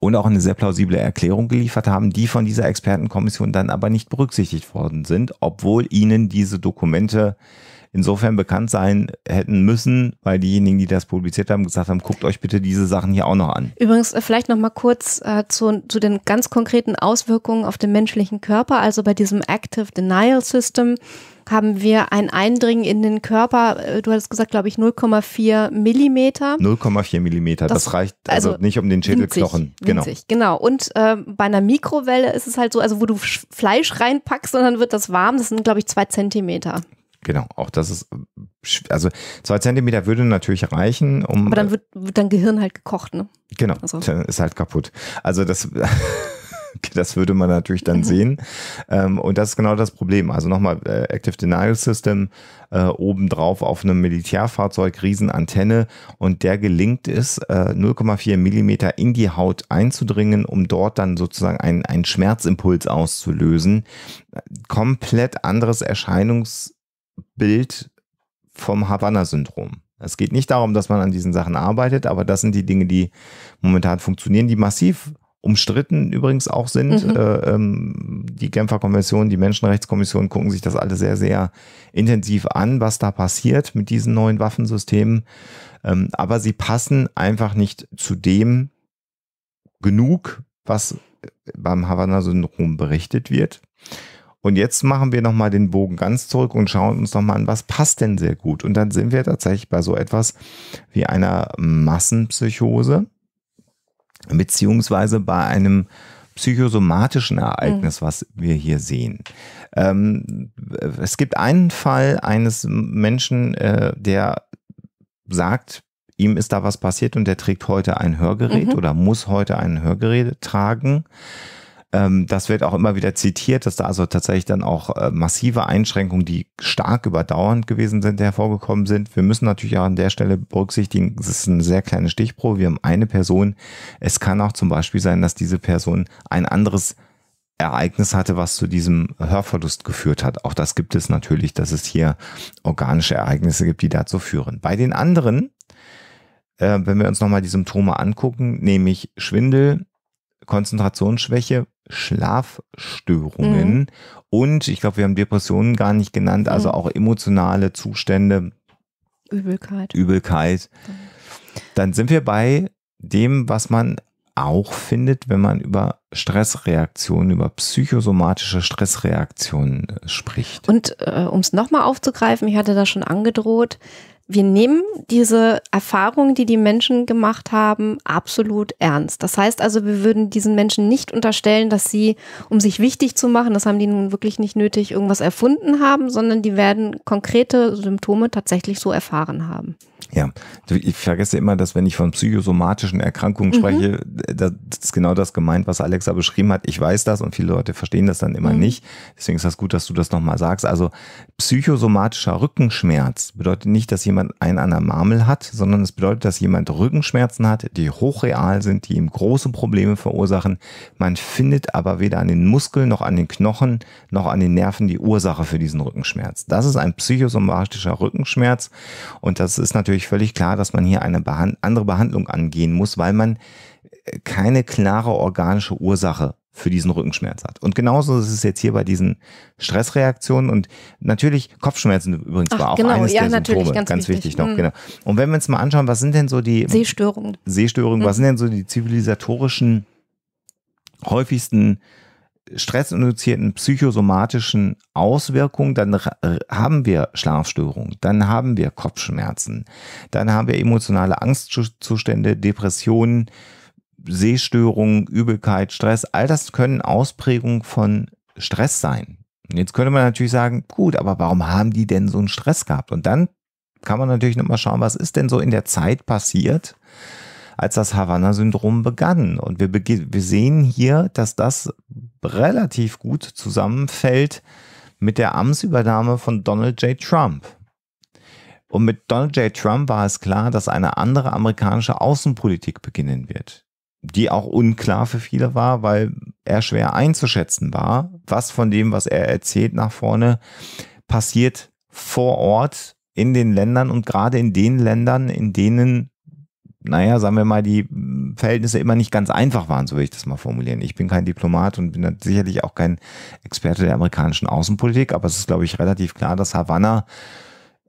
und auch eine sehr plausible Erklärung geliefert haben, die von dieser Expertenkommission dann aber nicht berücksichtigt worden sind, obwohl ihnen diese Dokumente insofern bekannt sein hätten müssen, weil diejenigen, die das publiziert haben, gesagt haben, guckt euch bitte diese Sachen hier auch noch an. Übrigens äh, vielleicht noch mal kurz äh, zu, zu den ganz konkreten Auswirkungen auf den menschlichen Körper. Also bei diesem Active Denial System haben wir ein Eindringen in den Körper, äh, du hattest gesagt, glaube ich, 0,4 Millimeter. 0,4 Millimeter, das, das reicht also, also, nicht um den Schädelknochen. Winzig, Genau. Winzig, genau. Und äh, bei einer Mikrowelle ist es halt so, also wo du Fleisch reinpackst und dann wird das warm, das sind, glaube ich, zwei Zentimeter. Genau, auch das ist, also zwei Zentimeter würde natürlich reichen, um. Aber dann äh, wird, wird dein Gehirn halt gekocht, ne? Genau, also. ist halt kaputt. Also das. das würde man natürlich dann sehen. ähm, und das ist genau das Problem. Also nochmal, äh, Active Denial System äh, obendrauf auf einem Militärfahrzeug, Riesenantenne. Und der gelingt es, äh, 0,4 Millimeter in die Haut einzudringen, um dort dann sozusagen einen, einen Schmerzimpuls auszulösen. Komplett anderes Erscheinungsbild vom Havanna-Syndrom. Es geht nicht darum, dass man an diesen Sachen arbeitet, aber das sind die Dinge, die momentan funktionieren, die massiv umstritten übrigens auch sind. Mhm. Äh, ähm, die Genfer Konvention, die Menschenrechtskommission gucken sich das alle sehr, sehr intensiv an, was da passiert mit diesen neuen Waffensystemen. Ähm, aber sie passen einfach nicht zu dem genug, was äh, beim Havanna-Syndrom berichtet wird. Und jetzt machen wir nochmal den Bogen ganz zurück und schauen uns nochmal an, was passt denn sehr gut. Und dann sind wir tatsächlich bei so etwas wie einer Massenpsychose beziehungsweise bei einem psychosomatischen Ereignis, mhm. was wir hier sehen. Ähm, es gibt einen Fall eines Menschen, äh, der sagt, ihm ist da was passiert und der trägt heute ein Hörgerät mhm. oder muss heute ein Hörgerät tragen. Ähm, das wird auch immer wieder zitiert, dass da also tatsächlich dann auch äh, massive Einschränkungen, die stark überdauernd gewesen sind, hervorgekommen sind. Wir müssen natürlich auch an der Stelle berücksichtigen, es ist eine sehr kleine Stichprobe. Wir haben eine Person. Es kann auch zum Beispiel sein, dass diese Person ein anderes Ereignis hatte, was zu diesem Hörverlust geführt hat. Auch das gibt es natürlich, dass es hier organische Ereignisse gibt, die dazu führen. Bei den anderen, äh, wenn wir uns nochmal die Symptome angucken, nämlich Schwindel, Konzentrationsschwäche, Schlafstörungen mhm. und ich glaube, wir haben Depressionen gar nicht genannt, also mhm. auch emotionale Zustände. Übelkeit. Übelkeit. Dann sind wir bei dem, was man auch findet, wenn man über Stressreaktionen, über psychosomatische Stressreaktionen spricht. Und äh, um es nochmal aufzugreifen, ich hatte da schon angedroht, wir nehmen diese Erfahrungen, die die Menschen gemacht haben, absolut ernst. Das heißt also, wir würden diesen Menschen nicht unterstellen, dass sie, um sich wichtig zu machen, das haben die nun wirklich nicht nötig, irgendwas erfunden haben, sondern die werden konkrete Symptome tatsächlich so erfahren haben. Ja, ich vergesse immer, dass wenn ich von psychosomatischen Erkrankungen mhm. spreche, das ist genau das gemeint, was Alexa beschrieben hat. Ich weiß das und viele Leute verstehen das dann immer mhm. nicht. Deswegen ist das gut, dass du das nochmal sagst. Also psychosomatischer Rückenschmerz bedeutet nicht, dass jemand jemand einen an der Marmel hat, sondern es bedeutet, dass jemand Rückenschmerzen hat, die hochreal sind, die ihm große Probleme verursachen. Man findet aber weder an den Muskeln noch an den Knochen noch an den Nerven die Ursache für diesen Rückenschmerz. Das ist ein psychosomatischer Rückenschmerz und das ist natürlich völlig klar, dass man hier eine andere Behandlung angehen muss, weil man äh, keine klare organische Ursache für diesen Rückenschmerz hat. Und genauso ist es jetzt hier bei diesen Stressreaktionen und natürlich Kopfschmerzen übrigens Ach, war auch genau, eines ja, der Symptome, ganz, ganz wichtig, wichtig noch, mhm. genau. Und wenn wir uns mal anschauen, was sind denn so die Sehstörungen? Sehstörungen, mhm. was sind denn so die zivilisatorischen häufigsten stressinduzierten psychosomatischen Auswirkungen, dann äh, haben wir Schlafstörungen, dann haben wir Kopfschmerzen, dann haben wir emotionale Angstzustände, Depressionen, Sehstörungen, Übelkeit, Stress, all das können Ausprägungen von Stress sein. Und jetzt könnte man natürlich sagen, gut, aber warum haben die denn so einen Stress gehabt? Und dann kann man natürlich nochmal schauen, was ist denn so in der Zeit passiert, als das Havanna-Syndrom begann. Und wir, wir sehen hier, dass das relativ gut zusammenfällt mit der Amtsübernahme von Donald J. Trump. Und mit Donald J. Trump war es klar, dass eine andere amerikanische Außenpolitik beginnen wird die auch unklar für viele war, weil er schwer einzuschätzen war, was von dem, was er erzählt nach vorne passiert vor Ort in den Ländern und gerade in den Ländern, in denen, naja, sagen wir mal, die Verhältnisse immer nicht ganz einfach waren, so will ich das mal formulieren. Ich bin kein Diplomat und bin sicherlich auch kein Experte der amerikanischen Außenpolitik, aber es ist, glaube ich, relativ klar, dass Havanna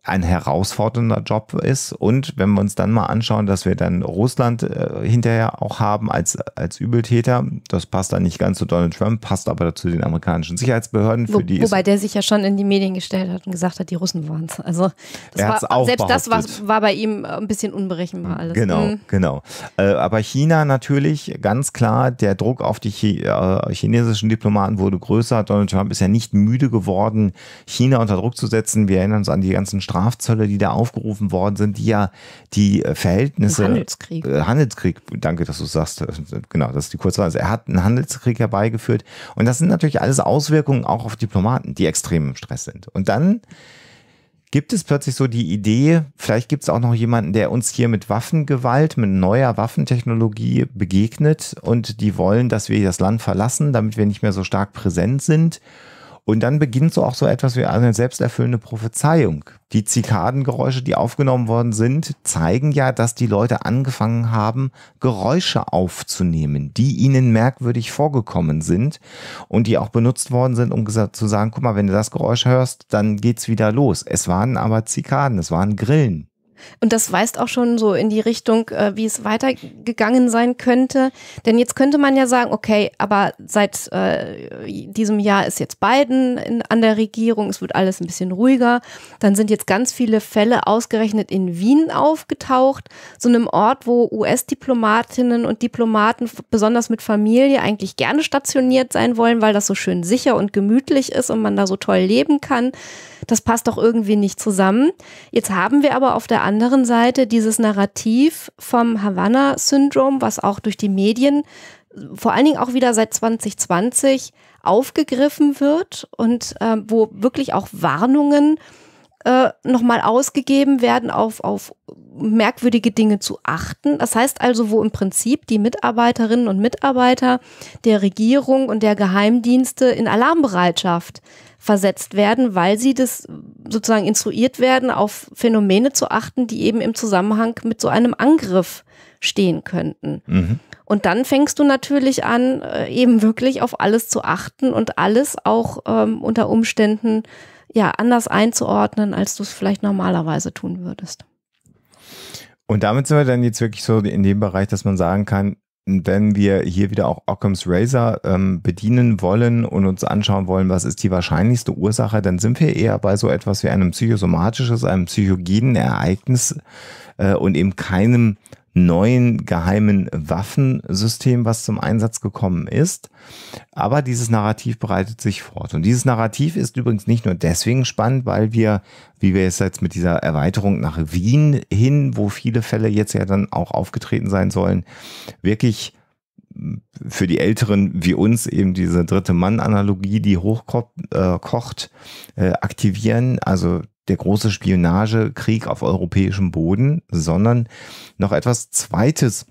ein herausfordernder Job ist. Und wenn wir uns dann mal anschauen, dass wir dann Russland äh, hinterher auch haben als, als Übeltäter, das passt dann nicht ganz zu Donald Trump, passt aber zu den amerikanischen Sicherheitsbehörden. Wo, wobei der sich ja schon in die Medien gestellt hat und gesagt hat, die Russen waren es. Also war, auch selbst behauptet. das war, war bei ihm äh, ein bisschen unberechenbar alles. Genau, mhm. genau. Äh, aber China natürlich, ganz klar, der Druck auf die Chi äh, chinesischen Diplomaten wurde größer. Donald Trump ist ja nicht müde geworden, China unter Druck zu setzen. Wir erinnern uns an die ganzen Strafzölle, die da aufgerufen worden sind, die ja die äh, Verhältnisse. Handelskrieg. Äh, Handelskrieg, danke, dass du sagst. Äh, genau, das ist die Kurzweise. Er hat einen Handelskrieg herbeigeführt. Und das sind natürlich alles Auswirkungen auch auf Diplomaten, die extrem im Stress sind. Und dann gibt es plötzlich so die Idee, vielleicht gibt es auch noch jemanden, der uns hier mit Waffengewalt, mit neuer Waffentechnologie begegnet und die wollen, dass wir das Land verlassen, damit wir nicht mehr so stark präsent sind. Und dann beginnt so auch so etwas wie eine selbsterfüllende Prophezeiung. Die Zikadengeräusche, die aufgenommen worden sind, zeigen ja, dass die Leute angefangen haben, Geräusche aufzunehmen, die ihnen merkwürdig vorgekommen sind und die auch benutzt worden sind, um zu sagen, guck mal, wenn du das Geräusch hörst, dann geht's wieder los. Es waren aber Zikaden, es waren Grillen. Und das weist auch schon so in die Richtung, äh, wie es weitergegangen sein könnte. Denn jetzt könnte man ja sagen, okay, aber seit äh, diesem Jahr ist jetzt Biden in, an der Regierung, es wird alles ein bisschen ruhiger. Dann sind jetzt ganz viele Fälle ausgerechnet in Wien aufgetaucht, so einem Ort, wo US-Diplomatinnen und Diplomaten besonders mit Familie eigentlich gerne stationiert sein wollen, weil das so schön sicher und gemütlich ist und man da so toll leben kann. Das passt doch irgendwie nicht zusammen. Jetzt haben wir aber auf der anderen anderen Seite dieses Narrativ vom Havanna-Syndrom, was auch durch die Medien vor allen Dingen auch wieder seit 2020 aufgegriffen wird und äh, wo wirklich auch Warnungen äh, nochmal ausgegeben werden, auf, auf merkwürdige Dinge zu achten. Das heißt also, wo im Prinzip die Mitarbeiterinnen und Mitarbeiter der Regierung und der Geheimdienste in Alarmbereitschaft versetzt werden, weil sie das sozusagen instruiert werden, auf Phänomene zu achten, die eben im Zusammenhang mit so einem Angriff stehen könnten. Mhm. Und dann fängst du natürlich an, äh, eben wirklich auf alles zu achten und alles auch ähm, unter Umständen ja anders einzuordnen, als du es vielleicht normalerweise tun würdest. Und damit sind wir dann jetzt wirklich so in dem Bereich, dass man sagen kann, wenn wir hier wieder auch Occam's Razor ähm, bedienen wollen und uns anschauen wollen, was ist die wahrscheinlichste Ursache, dann sind wir eher bei so etwas wie einem psychosomatisches, einem psychogenen Ereignis äh, und eben keinem neuen geheimen Waffensystem, was zum Einsatz gekommen ist. Aber dieses Narrativ bereitet sich fort. Und dieses Narrativ ist übrigens nicht nur deswegen spannend, weil wir, wie wir es jetzt mit dieser Erweiterung nach Wien hin, wo viele Fälle jetzt ja dann auch aufgetreten sein sollen, wirklich für die Älteren wie uns eben diese dritte Mann-Analogie, die hochkocht, äh, kocht, äh, aktivieren. Also der große Spionagekrieg auf europäischem Boden, sondern noch etwas Zweites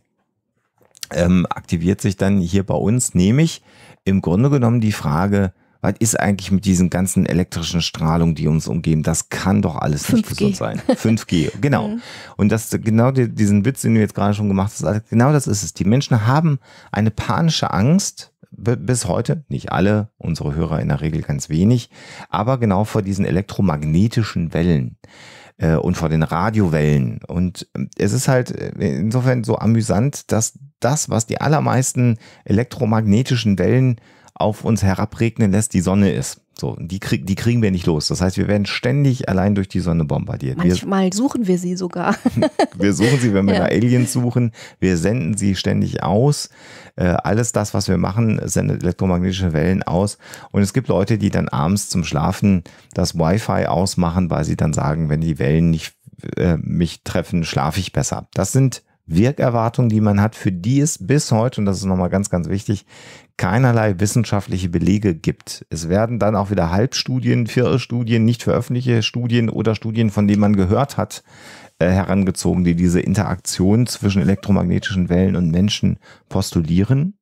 ähm, aktiviert sich dann hier bei uns, nämlich im Grunde genommen die Frage, was ist eigentlich mit diesen ganzen elektrischen Strahlungen, die uns umgeben? Das kann doch alles 5G. nicht gesund sein. 5G, genau. Mhm. Und das, genau diesen Witz, den du jetzt gerade schon gemacht hast, genau das ist es. Die Menschen haben eine panische Angst bis heute, nicht alle, unsere Hörer in der Regel ganz wenig, aber genau vor diesen elektromagnetischen Wellen äh, und vor den Radiowellen. Und äh, es ist halt äh, insofern so amüsant, dass das, was die allermeisten elektromagnetischen Wellen äh, auf uns herabregnen lässt, die Sonne ist. So, die, krieg, die kriegen wir nicht los. Das heißt, wir werden ständig allein durch die Sonne bombardiert. Manchmal wir, suchen wir sie sogar. wir suchen sie, wenn wir ja. nach Aliens suchen. Wir senden sie ständig aus. Äh, alles das, was wir machen, sendet elektromagnetische Wellen aus. Und es gibt Leute, die dann abends zum Schlafen das Wi-Fi ausmachen, weil sie dann sagen, wenn die Wellen nicht äh, mich treffen, schlafe ich besser. Das sind Wirkerwartungen, die man hat, für die es bis heute, und das ist nochmal ganz, ganz wichtig, keinerlei wissenschaftliche Belege gibt. Es werden dann auch wieder Halbstudien, Viertelstudien, nicht veröffentlichte Studien oder Studien, von denen man gehört hat, äh, herangezogen, die diese Interaktion zwischen elektromagnetischen Wellen und Menschen postulieren.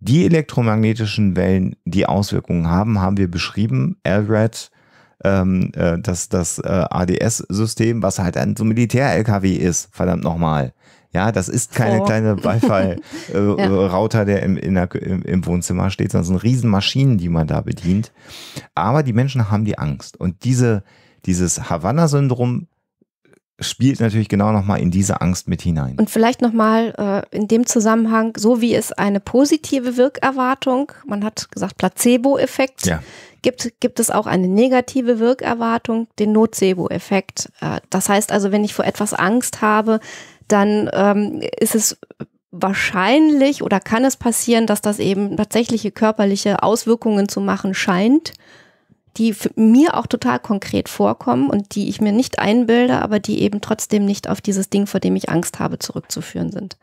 Die elektromagnetischen Wellen, die Auswirkungen haben, haben wir beschrieben. Elred ähm, äh, das, das äh, ADS-System, was halt ein so Militär-LKW ist, verdammt nochmal. Ja, das ist keine oh. kleine Beifall-Router, äh, ja. der, im, in der im, im Wohnzimmer steht, sondern es sind Riesenmaschinen, die man da bedient. Aber die Menschen haben die Angst. Und diese, dieses Havanna-Syndrom spielt natürlich genau nochmal in diese Angst mit hinein. Und vielleicht nochmal äh, in dem Zusammenhang, so wie es eine positive Wirkerwartung, man hat gesagt Placebo-Effekt, ja. gibt, gibt es auch eine negative Wirkerwartung, den Nocebo-Effekt. Äh, das heißt also, wenn ich vor etwas Angst habe, dann ähm, ist es wahrscheinlich oder kann es passieren, dass das eben tatsächliche körperliche Auswirkungen zu machen scheint die mir auch total konkret vorkommen und die ich mir nicht einbilde, aber die eben trotzdem nicht auf dieses Ding, vor dem ich Angst habe, zurückzuführen sind.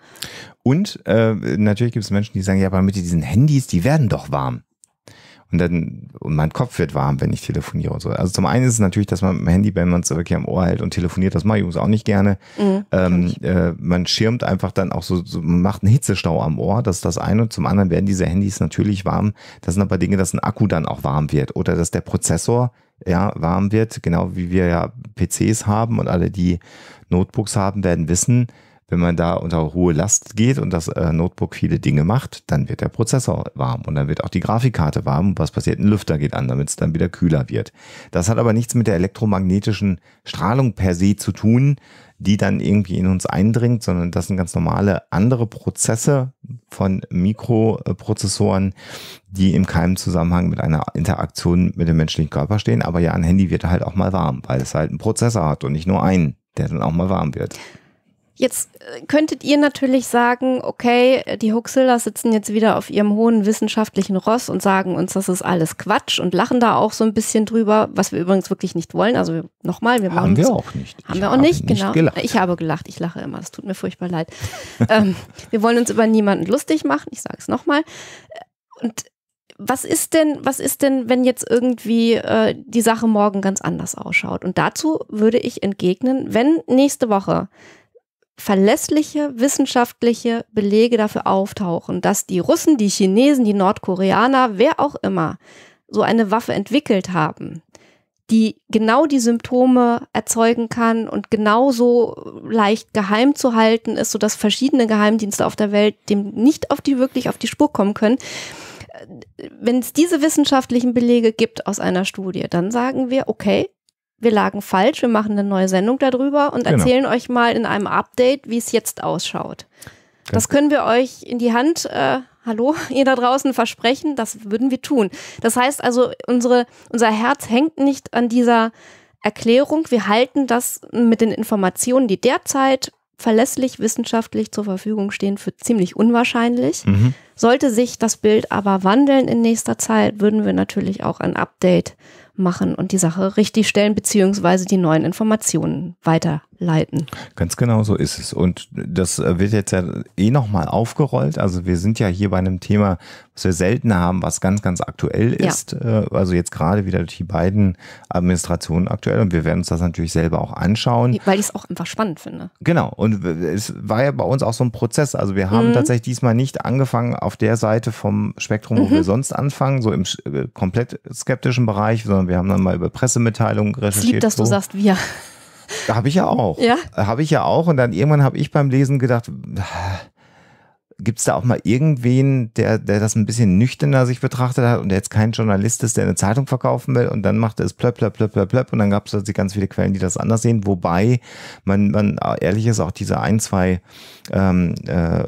Und äh, natürlich gibt es Menschen, die sagen, ja, aber mit diesen Handys, die werden doch warm und dann, und mein Kopf wird warm, wenn ich telefoniere und so. Also zum einen ist es natürlich, dass man mit dem Handy, wenn man es wirklich am Ohr hält und telefoniert, das mache ich übrigens auch nicht gerne. Mhm, ähm, äh, man schirmt einfach dann auch so, so, man macht einen Hitzestau am Ohr, das ist das eine. Und zum anderen werden diese Handys natürlich warm. Das sind aber Dinge, dass ein Akku dann auch warm wird oder dass der Prozessor ja, warm wird, genau wie wir ja PCs haben und alle, die Notebooks haben, werden wissen, wenn man da unter hohe Last geht und das äh, Notebook viele Dinge macht, dann wird der Prozessor warm und dann wird auch die Grafikkarte warm. Und was passiert? Ein Lüfter geht an, damit es dann wieder kühler wird. Das hat aber nichts mit der elektromagnetischen Strahlung per se zu tun, die dann irgendwie in uns eindringt, sondern das sind ganz normale andere Prozesse von Mikroprozessoren, die im keinem Zusammenhang mit einer Interaktion mit dem menschlichen Körper stehen. Aber ja, ein Handy wird halt auch mal warm, weil es halt einen Prozessor hat und nicht nur einen, der dann auch mal warm wird. Jetzt äh, könntet ihr natürlich sagen, okay, die Huxilla sitzen jetzt wieder auf ihrem hohen wissenschaftlichen Ross und sagen uns, das ist alles Quatsch und lachen da auch so ein bisschen drüber, was wir übrigens wirklich nicht wollen. Also nochmal, wir haben wir auch nicht. Haben ich wir auch nicht, nicht genau. Gelacht. Ich habe gelacht, ich lache immer, es tut mir furchtbar leid. ähm, wir wollen uns über niemanden lustig machen, ich sage es nochmal. Und was ist denn, was ist denn, wenn jetzt irgendwie äh, die Sache morgen ganz anders ausschaut? Und dazu würde ich entgegnen, wenn nächste Woche verlässliche wissenschaftliche Belege dafür auftauchen, dass die Russen, die Chinesen, die Nordkoreaner, wer auch immer, so eine Waffe entwickelt haben, die genau die Symptome erzeugen kann und genauso leicht geheim zu halten ist, sodass verschiedene Geheimdienste auf der Welt dem nicht auf die wirklich auf die Spur kommen können. Wenn es diese wissenschaftlichen Belege gibt aus einer Studie, dann sagen wir, okay, wir lagen falsch, wir machen eine neue Sendung darüber und genau. erzählen euch mal in einem Update, wie es jetzt ausschaut. Ganz genau. das können wir euch in die Hand, äh, hallo, ihr da draußen versprechen, das würden wir tun. Das heißt also, unsere, unser Herz hängt nicht an dieser Erklärung. Wir halten das mit den Informationen, die derzeit verlässlich wissenschaftlich zur Verfügung stehen, für ziemlich unwahrscheinlich. Mhm. Sollte sich das Bild aber wandeln in nächster Zeit, würden wir natürlich auch ein Update äh, machen und die Sache richtig stellen beziehungsweise die neuen Informationen weiter leiten. Ganz genau so ist es. Und das äh, wird jetzt ja eh nochmal aufgerollt. Also wir sind ja hier bei einem Thema, was wir selten haben, was ganz, ganz aktuell ist. Ja. Äh, also jetzt gerade wieder durch die beiden Administrationen aktuell. Und wir werden uns das natürlich selber auch anschauen. Weil ich es auch einfach spannend finde. Genau. Und es war ja bei uns auch so ein Prozess. Also wir haben mhm. tatsächlich diesmal nicht angefangen auf der Seite vom Spektrum, wo mhm. wir sonst anfangen, so im äh, komplett skeptischen Bereich, sondern wir haben dann mal über Pressemitteilungen recherchiert. Ich lieb, dass so. du sagst wir. Habe ich ja auch. Ja? Habe ich ja auch. Und dann irgendwann habe ich beim Lesen gedacht, gibt es da auch mal irgendwen, der, der das ein bisschen nüchterner sich betrachtet hat und der jetzt kein Journalist ist, der eine Zeitung verkaufen will und dann macht er es plöpp, plöpp, plöpp, plöpp, plöpp und dann gab es plötzlich ganz viele Quellen, die das anders sehen, wobei man, man ehrlich ist, auch diese ein, zwei ähm, äh,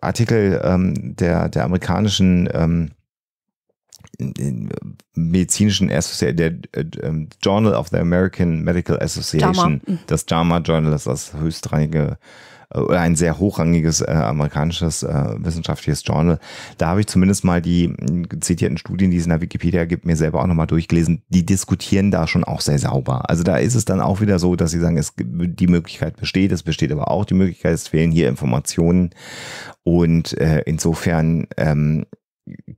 Artikel ähm, der, der amerikanischen ähm, im medizinischen Associ der äh, ähm, Journal of the American Medical Association, JAMA. Mhm. das JAMA Journal, das ist das höchstrangige äh, oder ein sehr hochrangiges äh, amerikanisches äh, wissenschaftliches Journal. Da habe ich zumindest mal die zitierten Studien, die es in der Wikipedia gibt, mir selber auch nochmal durchgelesen. Die diskutieren da schon auch sehr sauber. Also da ist es dann auch wieder so, dass sie sagen, es die Möglichkeit besteht, es besteht aber auch die Möglichkeit, es fehlen hier Informationen. Und äh, insofern ähm,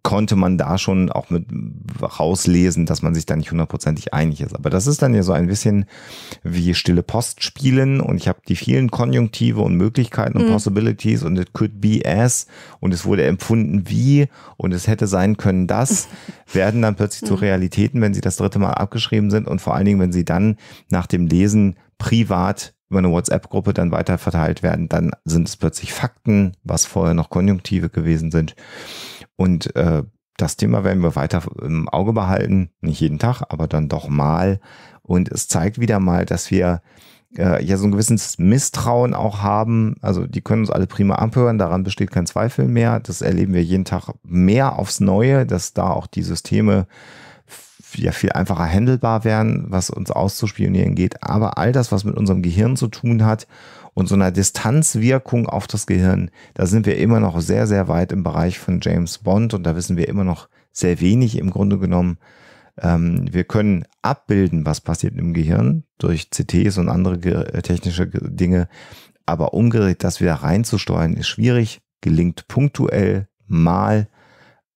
konnte man da schon auch mit rauslesen, dass man sich da nicht hundertprozentig einig ist. Aber das ist dann ja so ein bisschen wie stille Post spielen und ich habe die vielen Konjunktive und Möglichkeiten und mhm. Possibilities und it could be as und es wurde empfunden wie und es hätte sein können das, werden dann plötzlich mhm. zu Realitäten, wenn sie das dritte Mal abgeschrieben sind und vor allen Dingen, wenn sie dann nach dem Lesen privat über eine WhatsApp-Gruppe dann weiter verteilt werden, dann sind es plötzlich Fakten, was vorher noch Konjunktive gewesen sind. Und äh, das Thema werden wir weiter im Auge behalten. Nicht jeden Tag, aber dann doch mal. Und es zeigt wieder mal, dass wir äh, ja so ein gewisses Misstrauen auch haben. Also die können uns alle prima abhören. daran besteht kein Zweifel mehr. Das erleben wir jeden Tag mehr aufs Neue, dass da auch die Systeme ja viel einfacher handelbar werden, was uns auszuspionieren geht. Aber all das, was mit unserem Gehirn zu tun hat und so einer Distanzwirkung auf das Gehirn, da sind wir immer noch sehr, sehr weit im Bereich von James Bond und da wissen wir immer noch sehr wenig im Grunde genommen. Ähm, wir können abbilden, was passiert im Gehirn durch CTs und andere äh, technische Dinge, aber umgeregt das wieder reinzusteuern ist schwierig, gelingt punktuell mal,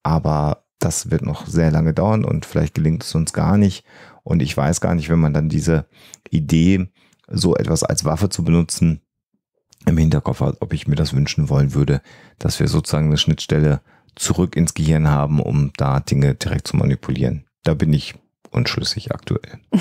aber das wird noch sehr lange dauern und vielleicht gelingt es uns gar nicht. Und ich weiß gar nicht, wenn man dann diese Idee, so etwas als Waffe zu benutzen, im Hinterkopf hat, ob ich mir das wünschen wollen würde, dass wir sozusagen eine Schnittstelle zurück ins Gehirn haben, um da Dinge direkt zu manipulieren. Da bin ich unschlüssig aktuell.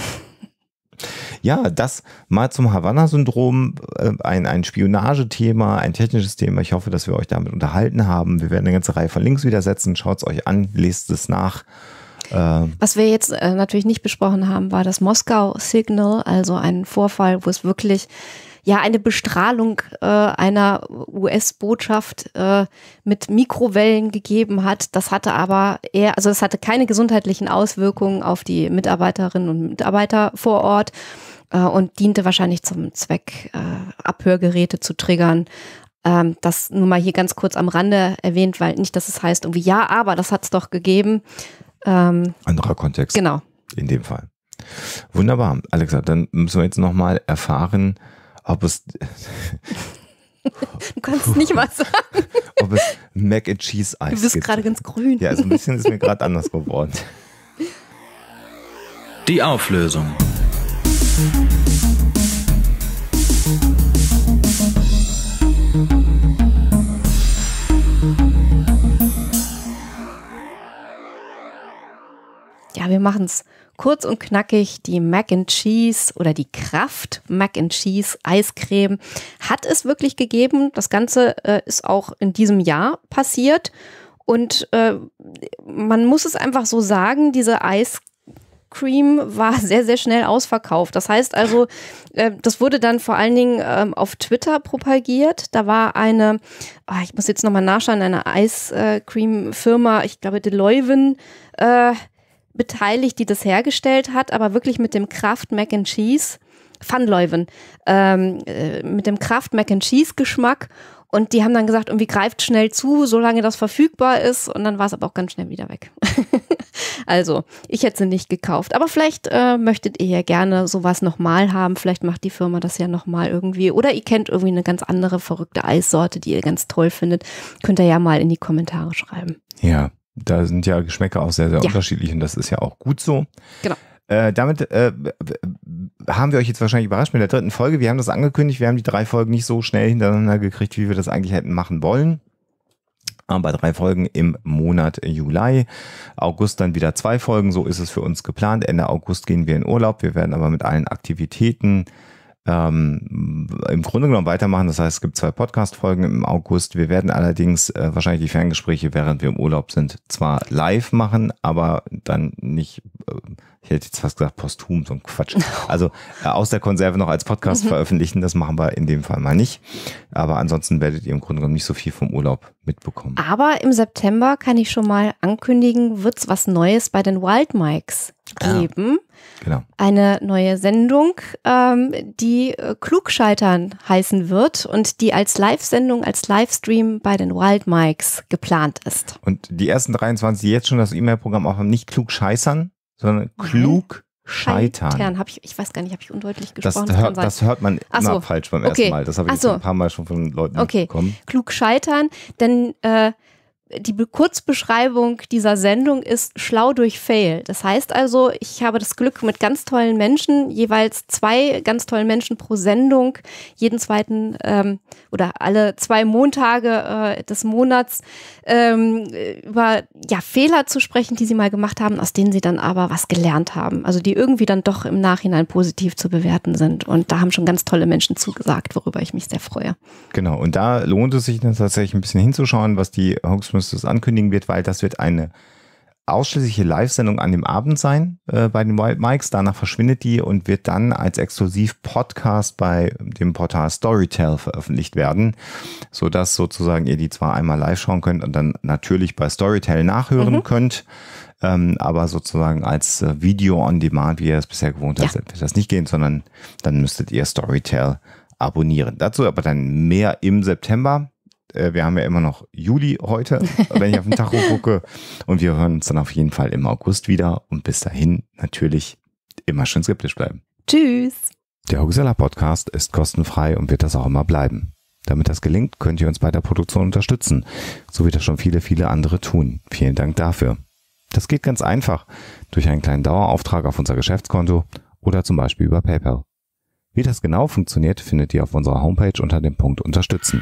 ja, das mal zum Havanna-Syndrom, äh, ein, ein Spionagethema, ein technisches Thema. Ich hoffe, dass wir euch damit unterhalten haben. Wir werden eine ganze Reihe von Links wieder setzen. Schaut es euch an, lest es nach. Ähm. Was wir jetzt äh, natürlich nicht besprochen haben, war das Moskau-Signal, also ein Vorfall, wo es wirklich ja eine Bestrahlung äh, einer US-Botschaft äh, mit Mikrowellen gegeben hat. Das hatte aber eher, also es hatte keine gesundheitlichen Auswirkungen auf die Mitarbeiterinnen und Mitarbeiter vor Ort äh, und diente wahrscheinlich zum Zweck, äh, Abhörgeräte zu triggern. Ähm, das nur mal hier ganz kurz am Rande erwähnt, weil nicht, dass es heißt irgendwie, ja, aber das hat es doch gegeben. Ähm, Anderer Kontext. Genau. In dem Fall. Wunderbar, Alexa. Dann müssen wir jetzt nochmal erfahren, ob es. Du kannst nicht mal sagen. Ob es Mac and Cheese Eis gibt. Du bist gerade ganz grün. Ja, so ein bisschen ist mir gerade anders geworden. Die Auflösung. Ja, wir machen's kurz und knackig die Mac and Cheese oder die Kraft Mac and Cheese Eiscreme hat es wirklich gegeben. Das Ganze äh, ist auch in diesem Jahr passiert. Und äh, man muss es einfach so sagen, diese Eiscreme war sehr, sehr schnell ausverkauft. Das heißt also, äh, das wurde dann vor allen Dingen ähm, auf Twitter propagiert. Da war eine, oh, ich muss jetzt nochmal nachschauen, eine Eiscreme-Firma, ich glaube, DeLeuven, äh, beteiligt, die das hergestellt hat, aber wirklich mit dem Kraft Mac and Cheese, Van Leuven, ähm, äh, mit dem Kraft Mac and Cheese Geschmack. Und die haben dann gesagt, irgendwie greift schnell zu, solange das verfügbar ist. Und dann war es aber auch ganz schnell wieder weg. also, ich hätte sie nicht gekauft. Aber vielleicht äh, möchtet ihr ja gerne sowas nochmal haben. Vielleicht macht die Firma das ja nochmal irgendwie. Oder ihr kennt irgendwie eine ganz andere verrückte Eissorte, die ihr ganz toll findet. Könnt ihr ja mal in die Kommentare schreiben. Ja, da sind ja Geschmäcker auch sehr, sehr ja. unterschiedlich und das ist ja auch gut so. Genau. Äh, damit äh, haben wir euch jetzt wahrscheinlich überrascht mit der dritten Folge. Wir haben das angekündigt, wir haben die drei Folgen nicht so schnell hintereinander gekriegt, wie wir das eigentlich hätten machen wollen. Aber drei Folgen im Monat Juli. August dann wieder zwei Folgen, so ist es für uns geplant. Ende August gehen wir in Urlaub. Wir werden aber mit allen Aktivitäten ähm, im Grunde genommen weitermachen. Das heißt, es gibt zwei Podcast-Folgen im August. Wir werden allerdings äh, wahrscheinlich die Ferngespräche, während wir im Urlaub sind, zwar live machen, aber dann nicht, äh, ich hätte jetzt fast gesagt, posthum, so ein Quatsch. Also äh, aus der Konserve noch als Podcast mhm. veröffentlichen, das machen wir in dem Fall mal nicht. Aber ansonsten werdet ihr im Grunde genommen nicht so viel vom Urlaub mitbekommen. Aber im September kann ich schon mal ankündigen, wird's was Neues bei den Wild Mikes geben. Ja, genau. Eine neue Sendung, ähm, die äh, Klugscheitern heißen wird und die als Live-Sendung, als Livestream bei den Wild Mikes geplant ist. Und die ersten 23, die jetzt schon das E-Mail-Programm auch haben, nicht Klugscheißern, sondern mhm. klug Scheitern. Hab ich, ich weiß gar nicht, habe ich undeutlich gesprochen? Das, hört, das hört man Ach immer so. falsch beim okay. ersten Mal. Das habe ich so. ein paar Mal schon von Leuten okay. bekommen. Klug scheitern, denn äh, die Kurzbeschreibung dieser Sendung ist schlau durch Fail. Das heißt also, ich habe das Glück, mit ganz tollen Menschen, jeweils zwei ganz tollen Menschen pro Sendung, jeden zweiten ähm, oder alle zwei Montage äh, des Monats ähm, über ja, Fehler zu sprechen, die sie mal gemacht haben, aus denen sie dann aber was gelernt haben. Also die irgendwie dann doch im Nachhinein positiv zu bewerten sind. Und da haben schon ganz tolle Menschen zugesagt, worüber ich mich sehr freue. Genau, und da lohnt es sich dann tatsächlich ein bisschen hinzuschauen, was die Hoax Justus ankündigen wird, weil das wird eine ausschließliche Live-Sendung an dem Abend sein äh, bei den Wild Mikes. Danach verschwindet die und wird dann als Exklusiv-Podcast bei dem Portal Storytel veröffentlicht werden, sodass sozusagen ihr die zwar einmal live schauen könnt und dann natürlich bei Storytel nachhören mhm. könnt, ähm, aber sozusagen als äh, Video on Demand, wie ihr es bisher gewohnt habt, wird das nicht gehen, sondern dann müsstet ihr Storytel abonnieren. Dazu aber dann mehr im September. Äh, wir haben ja immer noch Juli heute, wenn ich auf den Tacho gucke. Und wir hören uns dann auf jeden Fall im August wieder. Und bis dahin natürlich immer schön skeptisch bleiben. Tschüss. Der Hoaxilla Podcast ist kostenfrei und wird das auch immer bleiben. Damit das gelingt, könnt ihr uns bei der Produktion unterstützen, so wie das schon viele, viele andere tun. Vielen Dank dafür. Das geht ganz einfach durch einen kleinen Dauerauftrag auf unser Geschäftskonto oder zum Beispiel über PayPal. Wie das genau funktioniert, findet ihr auf unserer Homepage unter dem Punkt Unterstützen.